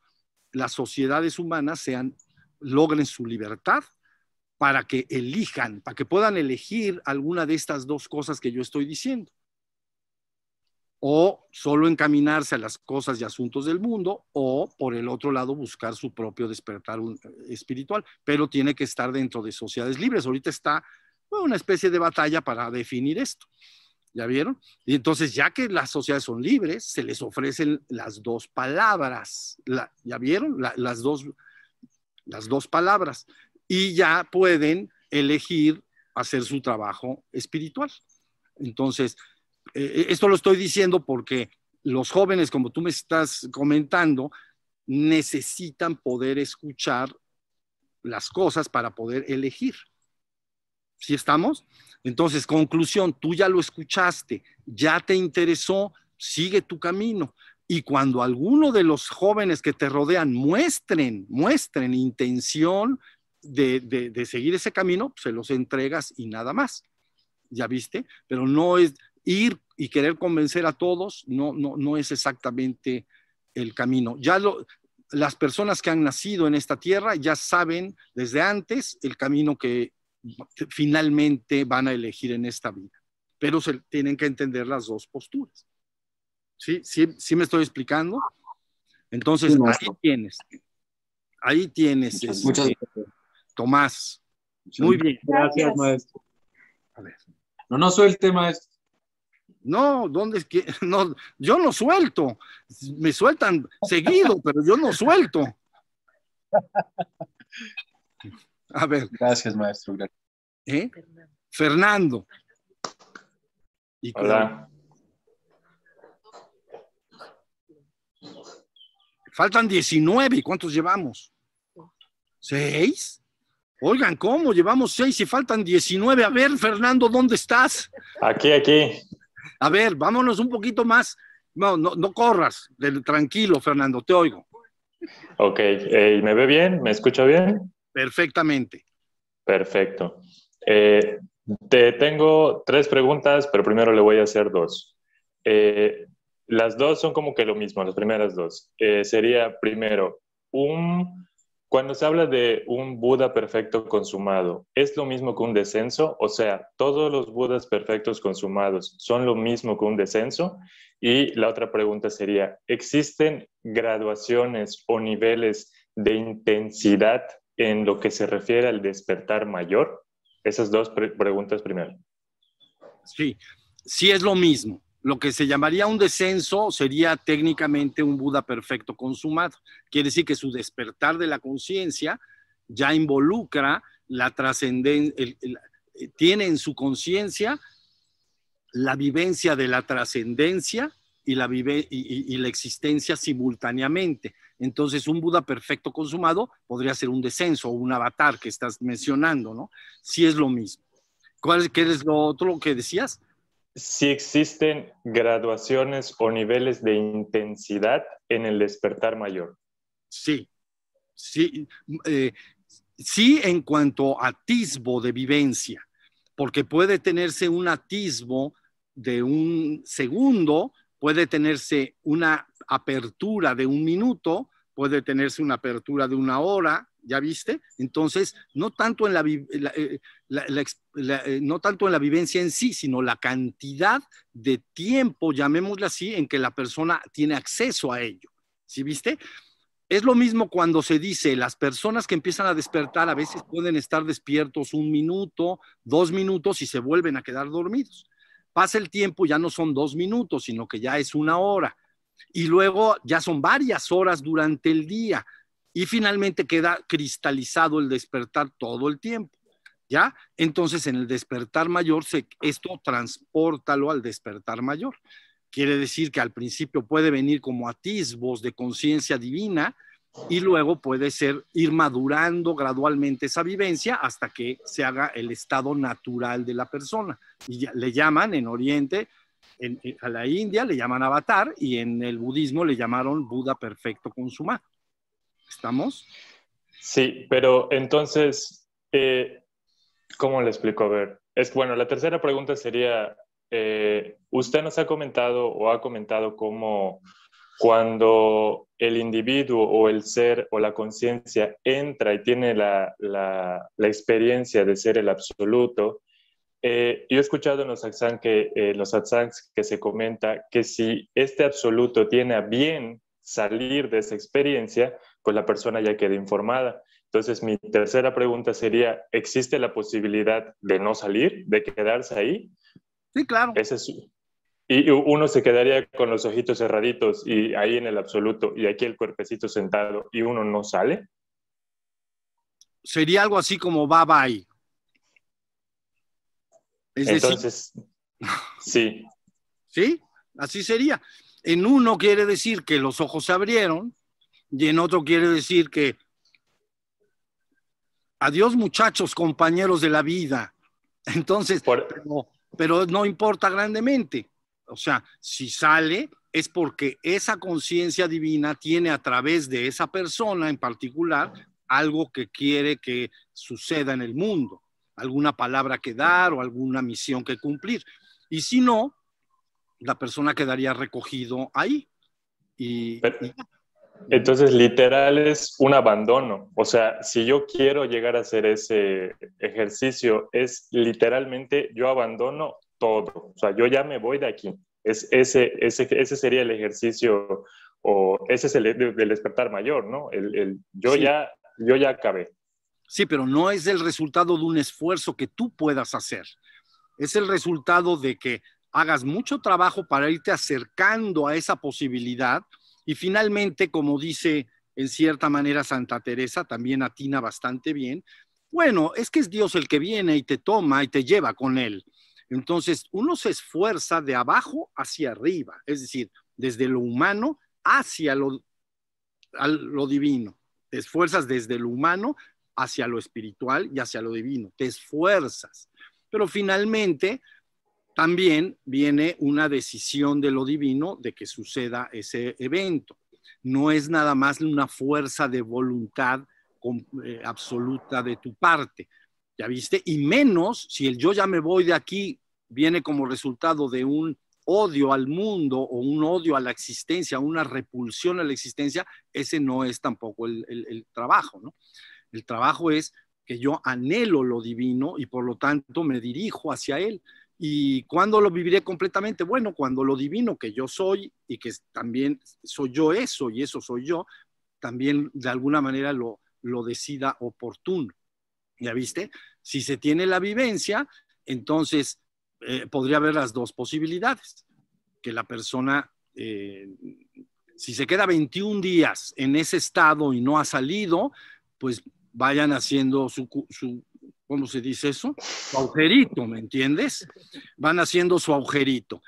A: las sociedades humanas sean, logren su libertad para que elijan, para que puedan elegir alguna de estas dos cosas que yo estoy diciendo. O solo encaminarse a las cosas y asuntos del mundo, o por el otro lado buscar su propio despertar eh, espiritual, pero tiene que estar dentro de sociedades libres. Ahorita está una especie de batalla para definir esto. ¿Ya vieron? Y entonces, ya que las sociedades son libres, se les ofrecen las dos palabras. ¿Ya vieron? las, dos, las dos palabras. Y ya pueden elegir hacer su trabajo espiritual. Entonces, eh, eh, esto lo estoy diciendo porque los jóvenes, como tú me estás comentando, necesitan poder escuchar las cosas para poder elegir. ¿Sí estamos? Entonces, conclusión, tú ya lo escuchaste, ya te interesó, sigue tu camino. Y cuando alguno de los jóvenes que te rodean muestren, muestren intención de, seguir ese camino, se los entregas y nada más. ¿Ya viste? Pero no es ir y querer convencer a todos, no, no, no es exactamente el camino. Ya lo, las personas que han nacido en esta tierra ya saben desde antes el camino que, finalmente van a elegir en esta vida. Pero se tienen que entender las dos posturas. ¿Sí, sí, sí me estoy explicando? Entonces, ahí tienes. Ahí tienes. Muchas, este, gracias. Tomás. Muy bien. Gracias, maestro. A ver. No nos suelte, maestro. No, ¿dónde es que? No, yo no suelto. Me sueltan seguido, pero yo no suelto. A ver. Gracias, maestro. ¿Eh? Fernando. Y Hola. Faltan 19. ¿Cuántos llevamos? ¿Seis? Oigan, ¿cómo? Llevamos seis y faltan 19. A ver, Fernando, ¿dónde estás? Aquí, aquí. A ver, vámonos un poquito más. No, no, no corras. Tranquilo, Fernando, te oigo.
I: Ok, ¿me ve bien? ¿Me escucha bien?
A: Perfectamente.
I: Perfecto. Eh, te tengo tres preguntas, pero primero le voy a hacer dos. Eh, las dos son como que lo mismo, las primeras dos. Eh, sería primero, cuando se habla de un Buda perfecto consumado, ¿es lo mismo que un descenso? O sea, ¿todos los Budas perfectos consumados son lo mismo que un descenso? Y la otra pregunta sería, ¿existen graduaciones o niveles de intensidad en lo que se refiere al despertar mayor? Esas dos preguntas primero.
A: Sí, sí es lo mismo. Lo que se llamaría un descenso sería técnicamente un Buda perfecto consumado. Quiere decir que su despertar de la conciencia ya involucra la trascendencia, tiene en su conciencia la vivencia de la trascendencia y la existencia simultáneamente. Entonces, un Buda perfecto consumado podría ser un descenso o un avatar que estás mencionando, ¿no? Si sí es lo mismo. ¿Cuál, ¿Qué es lo otro que decías?
I: Si existen graduaciones o niveles de intensidad en el despertar mayor.
A: Sí, sí, eh, sí en cuanto a atisbo de vivencia, porque puede tenerse un atisbo de un segundo puede tenerse una apertura de un minuto, puede tenerse una apertura de una hora, ¿ya viste? Entonces, no tanto en la, eh, eh, no tanto en la vivencia en sí, sino la cantidad de tiempo, llamémosle así, en que la persona tiene acceso a ello, ¿sí viste? Es lo mismo cuando se dice, las personas que empiezan a despertar a veces pueden estar despiertos un minuto, dos minutos y se vuelven a quedar dormidos. Pasa el tiempo, ya no son dos minutos, sino que ya es una hora. Y luego ya son varias horas durante el día. Y finalmente queda cristalizado el despertar todo el tiempo. ¿Ya? Entonces, en el despertar mayor, se, esto transportalo al despertar mayor. Quiere decir que al principio puede venir como atisbos de conciencia divina, y luego puede ser ir madurando gradualmente esa vivencia hasta que se haga el estado natural de la persona. Y le llaman en Oriente, eh, a la India le llaman avatar y en el budismo le llamaron Buda perfecto consumado. ¿Estamos? Sí, pero entonces,
I: eh, ¿cómo le explico? A ver, es bueno, la tercera pregunta sería, eh, usted nos ha comentado o ha comentado cómo cuando el individuo o el ser o la conciencia entra y tiene la, la, experiencia de ser el absoluto, eh, yo he escuchado en los satsang que, eh, los satsangs que se comenta que si este absoluto tiene a bien salir de esa experiencia, pues la persona ya queda informada. Entonces, mi tercera pregunta sería, ¿existe la posibilidad de no salir, de quedarse ahí? Sí, claro. Ese es, y uno se quedaría con los ojitos cerraditos y ahí en el absoluto y aquí el cuerpecito sentado y uno no sale? Sería algo así
A: como bye bye. Entonces, sí. Sí, así sería. En uno quiere decir que los ojos se abrieron y en otro quiere decir que adiós muchachos, compañeros de la vida. Entonces, pero, pero no importa grandemente. O sea, si sale es porque esa conciencia divina tiene a través de esa persona en particular algo que quiere que suceda en el mundo, alguna palabra que dar o alguna misión que cumplir. Y si no, la persona quedaría recogido ahí.
I: entonces, literal es un abandono. O sea, si yo quiero llegar a hacer ese ejercicio, es literalmente yo abandono todo. O sea, yo ya me voy de aquí. Es, ese, ese, sería el ejercicio o ese es el, despertar mayor, ¿no? El, yo, ya, yo ya acabé.
A: Sí, pero no es el resultado de un esfuerzo que tú puedas hacer. Es el resultado de que hagas mucho trabajo para irte acercando a esa posibilidad y finalmente, como dice en cierta manera Santa Teresa, también atina bastante bien, bueno, es que es Dios el que viene y te toma y te lleva con él. Entonces, uno se esfuerza de abajo hacia arriba, es decir, desde lo humano hacia lo, divino. Te esfuerzas desde lo humano hacia lo espiritual y hacia lo divino. Te esfuerzas. Pero finalmente, también viene una decisión de lo divino de que suceda ese evento. No es nada más una fuerza de voluntad eh, absoluta de tu parte, ¿Ya viste? Y menos si el yo ya me voy de aquí viene como resultado de un odio al mundo o un odio a la existencia, una repulsión a la existencia, ese no es tampoco el, trabajo, ¿no? El trabajo es que yo anhelo lo divino y por lo tanto me dirijo hacia él. ¿Y cuándo lo viviré completamente? Bueno, cuando lo divino que yo soy y que también soy yo eso y eso soy yo, también de alguna manera lo, lo decida oportuno. ¿Ya viste? Si se tiene la vivencia, entonces eh, podría haber las dos posibilidades. Que la persona, eh, si se queda 21 días en ese estado y no ha salido, pues vayan haciendo su, su ¿cómo se dice eso? Su agujerito, ¿me entiendes? Van haciendo su agujerito.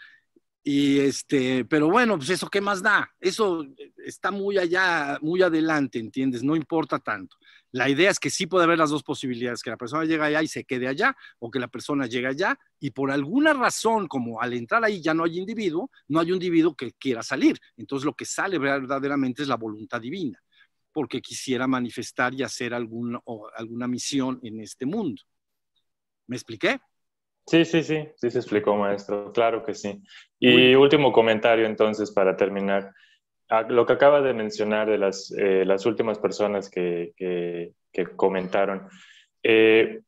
A: Y este, pero bueno, pues eso qué más da. Eso eh, está muy allá, muy adelante, ¿entiendes? No importa tanto. La idea es que sí puede haber las dos posibilidades, que la persona llegue allá y se quede allá, o que la persona llegue allá y por alguna razón, como al entrar ahí ya no hay individuo, no hay un individuo que quiera salir. Entonces lo que sale verdaderamente es la voluntad divina, porque quisiera manifestar y hacer alguna, alguna misión en este mundo. ¿Me expliqué?
I: Sí, sí, sí, sí se explicó, maestro, claro que sí. Y último comentario entonces para terminar. Ah, lo que acaba de mencionar de las, eh, las últimas personas que, comentaron, eh,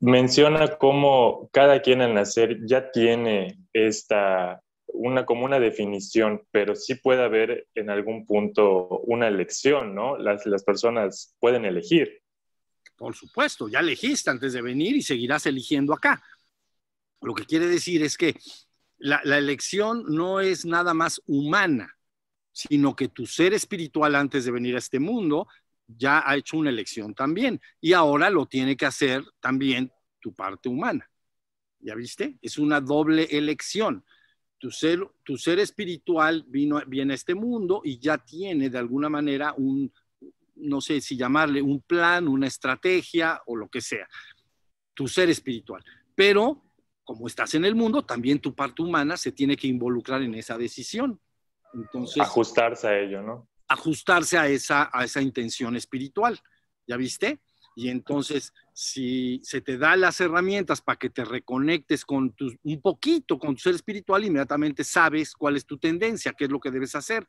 I: menciona cómo cada quien al nacer ya tiene esta, una, como una definición, pero sí puede haber en algún punto una elección, ¿no? las personas pueden elegir.
A: Por supuesto, ya elegiste antes de venir y seguirás eligiendo acá. Lo que quiere decir es que la, elección no es nada más humana, sino que tu ser espiritual antes de venir a este mundo ya ha hecho una elección también y ahora lo tiene que hacer también tu parte humana. ¿Ya viste? Es una doble elección. Tu ser, tu ser espiritual vino, viene a este mundo y ya tiene de alguna manera un, no sé si llamarle un plan, una estrategia o lo que sea. Tu ser espiritual. Pero como estás en el mundo, también tu parte humana se tiene que involucrar en esa decisión. Entonces, ajustarse a ello, ¿no? Ajustarse a esa, a esa intención espiritual, ¿ya viste? Y entonces, si se te da las herramientas para que te reconectes con un poquito con tu ser espiritual, inmediatamente sabes cuál es tu tendencia, qué es lo que debes hacer,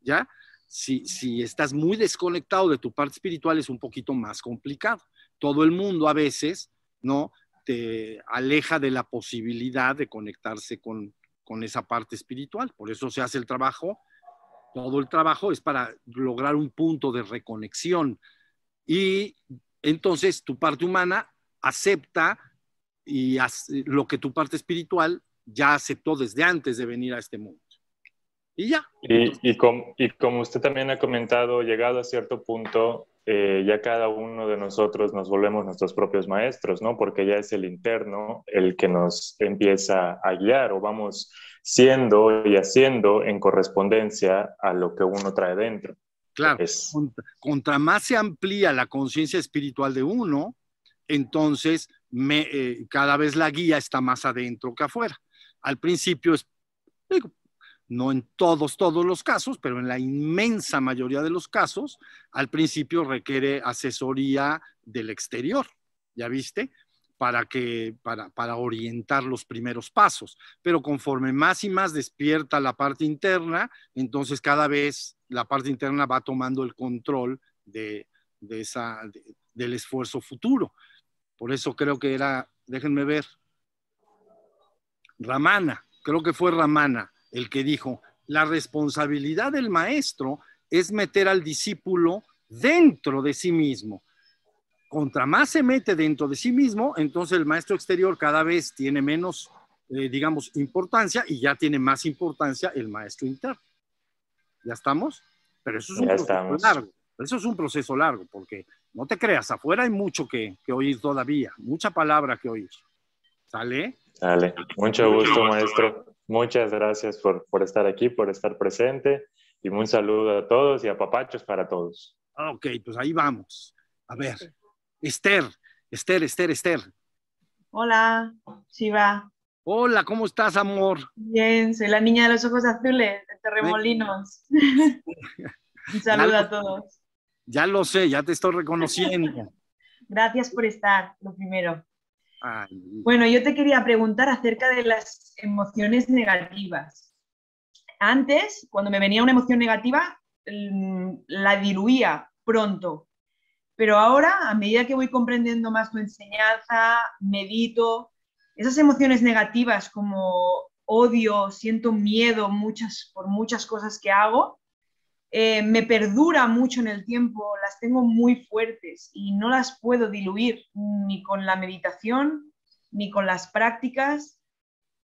A: ¿ya? Si, si estás muy desconectado de tu parte espiritual, es un poquito más complicado. Todo el mundo a veces, ¿no? Este, aleja de la posibilidad de conectarse con, esa parte espiritual. Por eso se hace el trabajo. Todo el trabajo es para lograr un punto de reconexión. Y entonces tu parte humana acepta y lo que tu parte espiritual ya aceptó desde antes de venir a este mundo. Y ya. y, y,
I: como usted también ha comentado, llegado a cierto punto, eh, ya cada uno de nosotros nos volvemos nuestros propios maestros, ¿no? Porque ya es el interno el que nos empieza a guiar o vamos siendo y haciendo en correspondencia a lo que uno trae dentro.
A: Claro, es... contra, más se amplía la conciencia espiritual de uno, entonces eh, cada vez la guía está más adentro que afuera. Al principio es, no en todos, todos los casos, pero en la inmensa mayoría de los casos, al principio requiere asesoría del exterior, ¿ya viste? Para, para, orientar los primeros pasos. Pero conforme más y más despierta la parte interna, entonces cada vez la parte interna va tomando el control de, de del esfuerzo futuro. Por eso creo que era, déjenme ver, Ramana, creo que fue Ramana el que dijo, la responsabilidad del maestro es meter al discípulo dentro de sí mismo. Contra más se mete dentro de sí mismo, entonces el maestro exterior cada vez tiene menos, eh, digamos, importancia y ya tiene más importancia el maestro interno. ¿Ya estamos? Pero eso es un proceso largo. Eso es un proceso largo, porque no te creas, afuera hay mucho que, que oír todavía, mucha palabra que oír. ¿Sale?
I: Sale. mucho gusto, maestro. Muchas gracias por, estar aquí, por estar presente y un saludo a todos
A: y a papachos para todos. Ah, ok, pues ahí vamos. A ver, Esther, Esther, Esther, Esther.
G: Hola, Chiva. Hola, ¿cómo estás, amor? Bien, soy la niña de los ojos azules, de Terremolinos. un saludo a
A: todos. Ya lo sé, ya te estoy reconociendo.
G: Gracias por estar, lo primero.
A: Ah, bueno,
G: yo te quería preguntar acerca de las emociones negativas. Antes, cuando me venía una emoción negativa, mm, la diluía pronto, pero ahora, a medida que voy comprendiendo más tu enseñanza, medito, esas emociones negativas como odio, siento miedo muchas, por muchas cosas que hago, eh, me perdura mucho en el tiempo, las tengo muy fuertes y no las puedo diluir ni con la meditación, ni con las prácticas,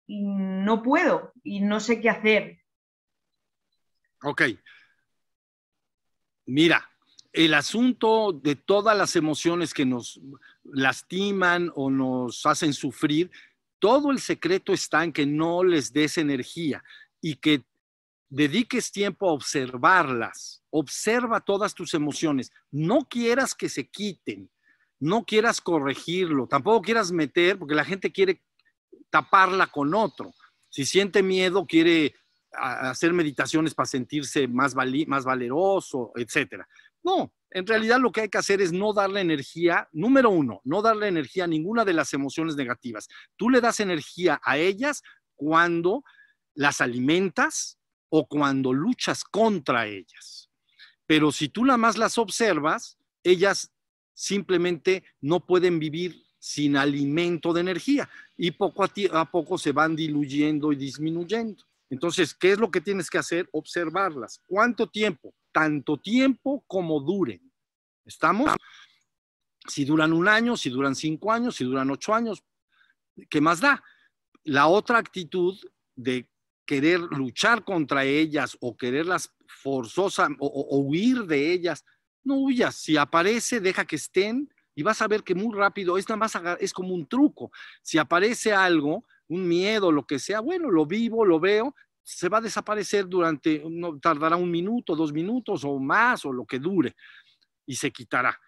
G: y no puedo y no sé qué hacer.
A: Ok. Mira, el asunto de todas las emociones que nos lastiman o nos hacen sufrir, todo el secreto está en que no les des energía y que dediques tiempo a observarlas, observa todas tus emociones, no quieras que se quiten, no quieras corregirlo, tampoco quieras meter, porque la gente quiere taparla con otro. Si siente miedo, quiere ah, hacer meditaciones para sentirse más, más valeroso, etc. No, en realidad lo que hay que hacer es no darle energía, número uno, no darle energía a ninguna de las emociones negativas. Tú le das energía a ellas cuando las alimentas, o cuando luchas contra ellas. Pero si tú nada más las observas, ellas simplemente no pueden vivir sin alimento de energía y poco a, a, poco se van diluyendo y disminuyendo. Entonces, ¿qué es lo que tienes que hacer? Observarlas. ¿Cuánto tiempo? Tanto tiempo como duren. ¿Estamos? Si duran un año, si duran cinco años, si duran ocho años, ¿qué más da? La otra actitud de querer luchar contra ellas o quererlas forzosa o, huir de ellas. No huyas, si aparece, deja que estén y vas a ver que muy rápido, es nada más, es como un truco. Si aparece algo, un miedo, lo que sea, bueno, lo vivo, lo veo, se va a desaparecer durante, no, tardará un minuto, dos minutos o más o lo que dure y se quitará.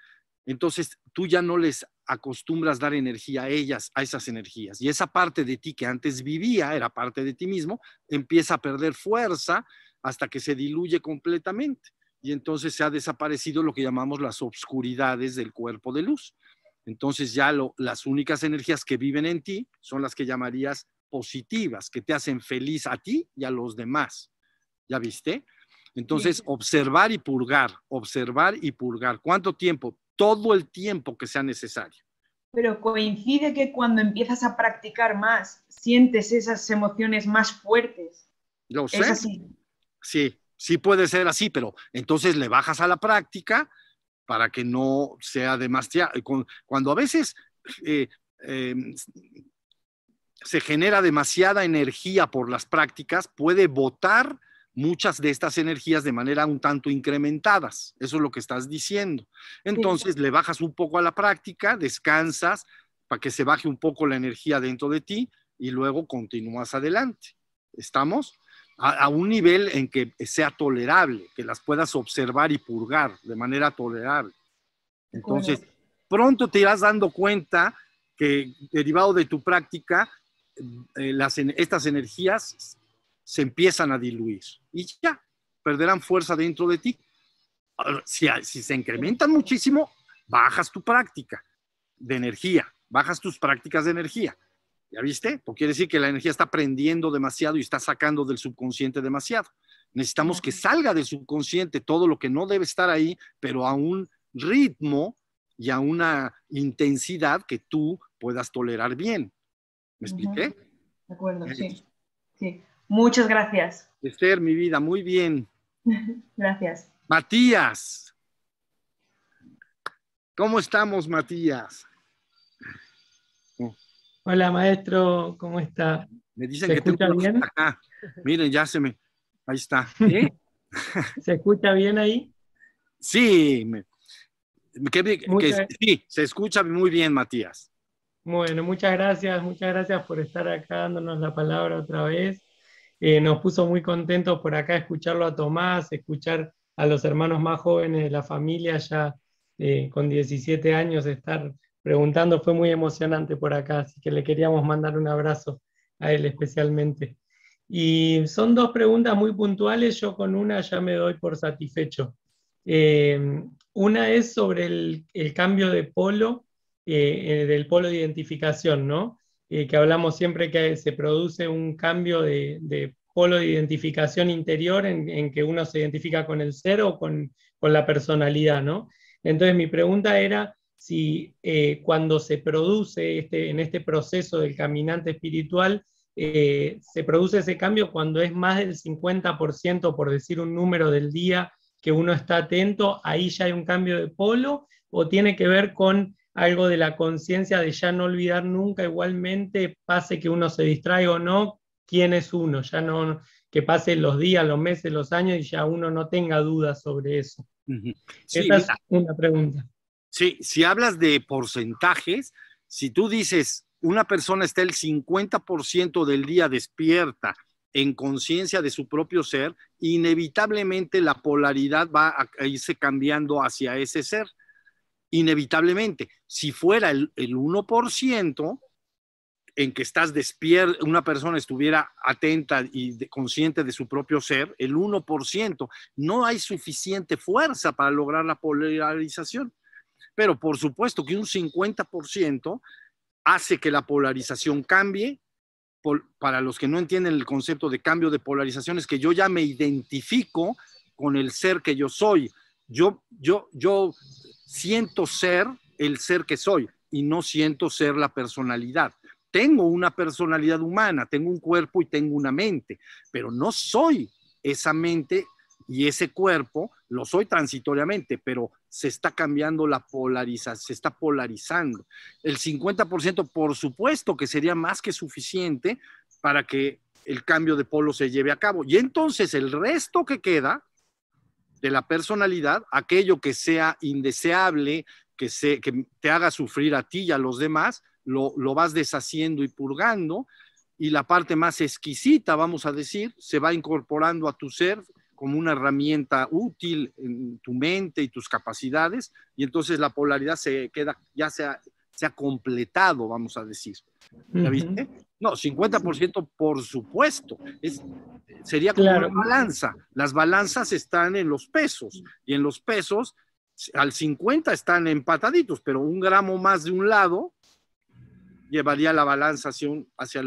A: Entonces tú ya no les acostumbras dar energía a ellas, a esas energías. Y esa parte de ti que antes vivía, era parte de ti mismo, empieza a perder fuerza hasta que se diluye completamente. Y entonces se ha desaparecido lo que llamamos las obscuridades del cuerpo de luz. Entonces ya las únicas energías que viven en ti son las que llamarías positivas, que te hacen feliz a ti y a los demás. ¿Ya viste? Entonces, observar y purgar, observar y purgar. ¿Cuánto tiempo? Todo el tiempo que sea necesario.
G: Pero coincide que cuando empiezas a practicar más, sientes esas emociones
A: más fuertes. Lo sé. Sí, sí puede ser así, pero entonces le bajas a la práctica para que no sea demasiado. Eh, cuando a veces eh, em, se genera demasiada energía por las prácticas, puede botar muchas de estas energías de manera un tanto incrementadas. Eso es lo que estás diciendo. Entonces le bajas un poco a la práctica, descansas para que se baje un poco la energía dentro de ti y luego continúas adelante. ¿Estamos? A, un nivel en que sea tolerable, que las puedas observar y purgar de manera tolerable. Entonces, pronto te irás dando cuenta que derivado de tu práctica, eh, estas energías se empiezan a diluir y ya perderán fuerza dentro de ti. Si, se incrementan muchísimo, bajas tu práctica de energía, bajas tus prácticas de energía. ¿Ya viste? Porque quiere decir que la energía está prendiendo demasiado y está sacando del subconsciente demasiado. Necesitamos que salga del subconsciente todo lo que no debe estar ahí, pero a un ritmo y a una intensidad que tú puedas tolerar bien. ¿Me expliqué?
G: De acuerdo, eh, sí. sí. Muchas gracias.
A: Esther, mi vida, muy bien.
G: gracias.
A: Matías. ¿Cómo estamos, Matías?
J: Hola, maestro, ¿cómo está?
A: Me dicen que escucha bien? Acá. Miren, ya se me... Ahí está.
J: ¿Se escucha bien ahí?
A: Sí, sí, se escucha muy bien, Matías.
J: Bueno, muchas gracias, muchas gracias por estar acá dándonos la palabra otra vez. Eh, nos puso muy contentos por acá escucharlo a Tomás, escuchar a los hermanos más jóvenes de la familia ya eh, con 17 años estar preguntando, fue muy emocionante por acá, así que le queríamos mandar un abrazo a él especialmente. Y son dos preguntas muy puntuales, yo con una ya me doy por satisfecho. Eh, una es sobre el, cambio de polo, del polo de identificación, ¿no? Eh, que hablamos siempre que se produce un cambio de, polo de identificación interior en, que uno se identifica con el ser o con, la personalidad, ¿no? Entonces mi pregunta era si eh, cuando se produce este, en este proceso del caminante espiritual, eh, se produce ese cambio cuando es más del 50%, por decir un número del día, que uno está atento, ahí ya hay un cambio de polo, o tiene que ver con algo de la conciencia de ya no olvidar nunca, igualmente, pase que uno se distraiga o no, quién es uno, ya no, que pasen los días, los meses, los años y ya uno no tenga dudas sobre
A: eso. Esa es
J: una pregunta.
A: Sí, si hablas de porcentajes, si tú dices una persona está el 50% del día despierta en conciencia de su propio ser, inevitablemente la polaridad va a irse cambiando hacia ese ser inevitablemente, si fuera el, 1% en que estás despierto, una persona estuviera atenta y consciente de su propio ser, el 1%, no hay suficiente fuerza para lograr la polarización. Pero por supuesto que un 50% hace que la polarización cambie. para los que no entienden el concepto de cambio de polarización, es que yo ya me identifico con el ser que yo soy yo, yo, yo siento ser el ser que soy y no siento ser la personalidad. Tengo una personalidad humana, tengo un cuerpo y tengo una mente, pero no soy esa mente y ese cuerpo, lo soy transitoriamente, pero se está cambiando la polarización, se está polarizando. El 50% por supuesto que sería más que suficiente para que el cambio de polo se lleve a cabo. Y entonces el resto que queda de la personalidad, aquello que sea indeseable, que, se, que te haga sufrir a ti y a los demás, lo, lo vas deshaciendo y purgando, y la parte más exquisita, vamos a decir, se va incorporando a tu ser como una herramienta útil en tu mente y tus capacidades, y entonces la polaridad se queda, ya sea se ha completado, vamos a decir. ¿La viste? No, 50% por supuesto. Es, sería como una balanza. Las balanzas están en los pesos y en los pesos al 50 están empataditos, pero un gramo más de un lado llevaría la balanza hacia, hacia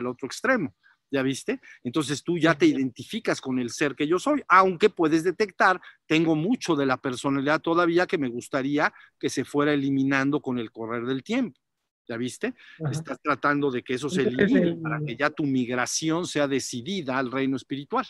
A: el otro extremo. ¿ya viste? Entonces tú ya te identificas con el ser que yo soy, aunque puedes detectar, tengo mucho de la personalidad todavía que me gustaría que se fuera eliminando con el correr del tiempo. ¿Ya viste? Estás tratando de que eso se elimine para que ya tu migración sea decidida al reino espiritual.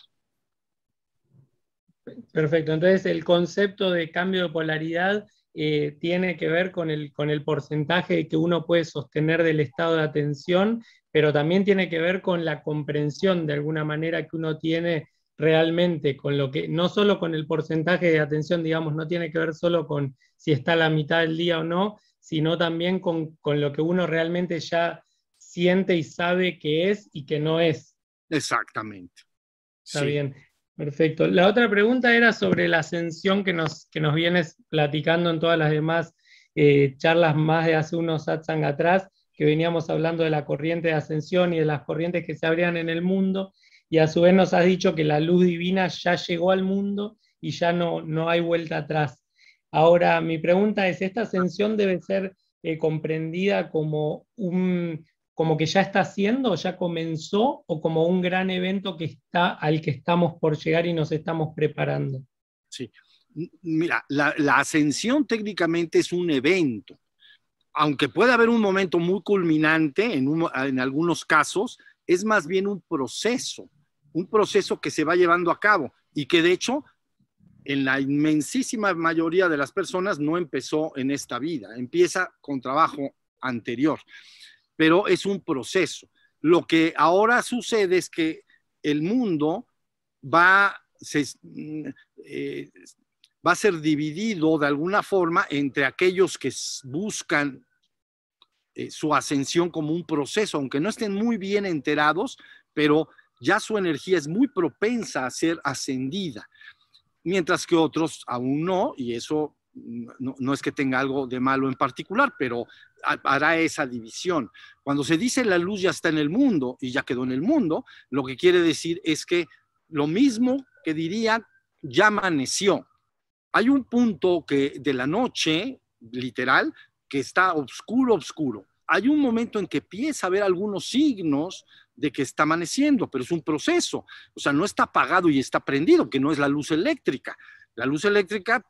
J: Perfecto. Entonces, el concepto de cambio de polaridad eh, tiene que ver con el, con el porcentaje que uno puede sostener del estado de atención, pero también tiene que ver con la comprensión de alguna manera que uno tiene realmente con lo que, no solo con el porcentaje de atención, digamos, no tiene que ver solo con si está la mitad del día o no, sino también con, lo que uno realmente ya siente y sabe que es y que no es.
A: Exactamente.
J: Está bien. Perfecto. La otra pregunta era sobre la ascensión que nos, que nos vienes platicando en todas las demás eh, charlas más de hace unos satsang atrás, que veníamos hablando de la corriente de ascensión y de las corrientes que se abrían en el mundo, y a su vez nos has dicho que la luz divina ya llegó al mundo y ya no, no hay vuelta atrás. Ahora, mi pregunta es, ¿esta ascensión debe ser eh, comprendida como un, como que ya está haciendo, ya comenzó o como un gran evento que está, al que estamos por llegar y nos estamos preparando?
A: Sí, mira, la, ascensión técnicamente es un evento, aunque puede haber un momento muy culminante en, en algunos casos, es más bien un proceso, un proceso que se va llevando a cabo y que de hecho en la inmensísima mayoría de las personas no empezó en esta vida, empieza con trabajo anterior pero es un proceso. Lo que ahora sucede es que el mundo va, mm, eh, va a ser dividido de alguna forma entre aquellos que buscan eh, su ascensión como un proceso, aunque no estén muy bien enterados, pero ya su energía es muy propensa a ser ascendida, mientras que otros aún no, y eso mm, no, no es que tenga algo de malo en particular, pero hará esa división. Cuando se dice la luz ya está en el mundo y ya quedó en el mundo, lo que quiere decir es que lo mismo que diría ya amaneció. Hay un punto que de la noche, literal, que está oscuro, oscuro. Hay un momento en que empieza a haber algunos signos de que está amaneciendo, pero es un proceso. O sea, no está apagado y está prendido, que no es la luz eléctrica. La luz eléctrica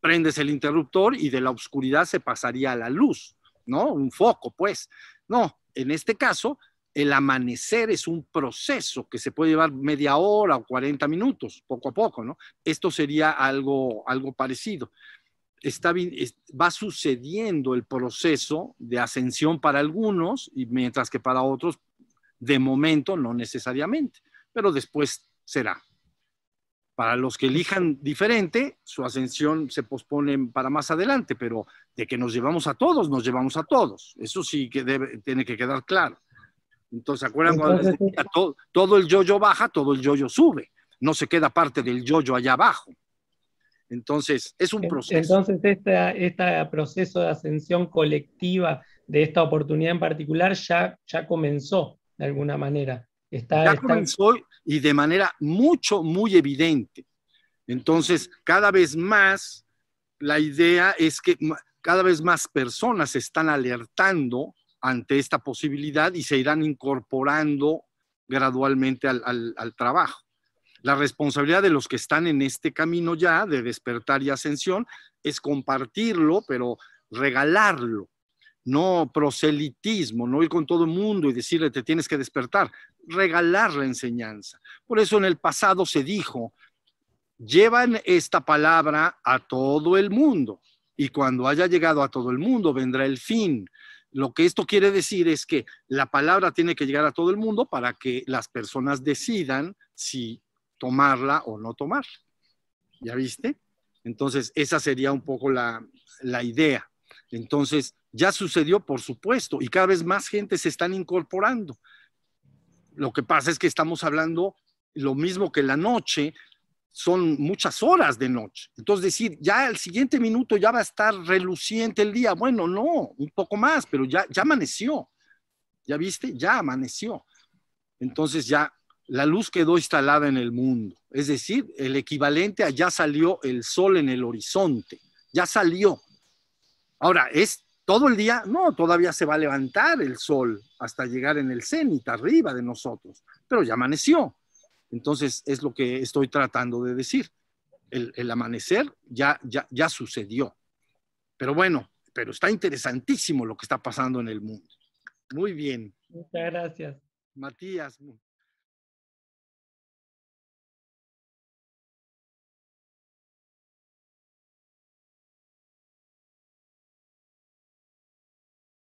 A: prendes el interruptor y de la oscuridad se pasaría a la luz. ¿no? Un foco, pues. No, en este caso, el amanecer es un proceso que se puede llevar media hora o 40 minutos, poco a poco, ¿no? Esto sería algo, algo parecido. Está, va sucediendo el proceso de ascensión para algunos, y mientras que para otros, de momento, no necesariamente, pero después será. Para los que elijan diferente, su ascensión se pospone para más adelante, pero de que nos llevamos a todos, nos llevamos a todos. Eso sí que tiene que quedar claro. Entonces, acuerdan todo, el yoyo baja, todo el yoyo sube? No se queda parte del yoyo allá abajo. Entonces, es un proceso.
J: Entonces, este proceso de ascensión colectiva de esta oportunidad en particular ya, ya comenzó de alguna manera
A: y de manera mucho, muy evidente. Entonces, cada vez más, la idea es que cada vez más personas se están alertando ante esta posibilidad y se irán incorporando gradualmente al trabajo. La responsabilidad de los que están en este camino ya de despertar y ascensión es compartirlo, pero regalarlo no proselitismo, no ir con todo el mundo y decirle te tienes que despertar, regalar la enseñanza. Por eso en el pasado se dijo, llevan esta palabra a todo el mundo y cuando haya llegado a todo el mundo vendrá el fin. Lo que esto quiere decir es que la palabra tiene que llegar a todo el mundo para que las personas decidan si tomarla o no tomarla. ¿Ya viste? Entonces, esa sería un poco la, la idea. Entonces, ya sucedió, por supuesto, y cada vez más gente se están incorporando. Lo que pasa es que estamos hablando lo mismo que la noche, son muchas horas de noche. Entonces decir, ya el siguiente minuto ya va a estar reluciente el día. Bueno, no, un poco más, pero ya, ya amaneció. ¿Ya viste? Ya amaneció. Entonces ya la luz quedó instalada en el mundo. Es decir, el equivalente a ya salió el sol en el horizonte. Ya salió. Ahora, ¿es todo el día? No, todavía se va a levantar el sol hasta llegar en el cenit, arriba de nosotros, pero ya amaneció. Entonces, es lo que estoy tratando de decir. El, amanecer ya, ya, ya sucedió. Pero bueno, pero está interesantísimo lo que está pasando en el mundo. Muy bien. Muchas gracias. Matías.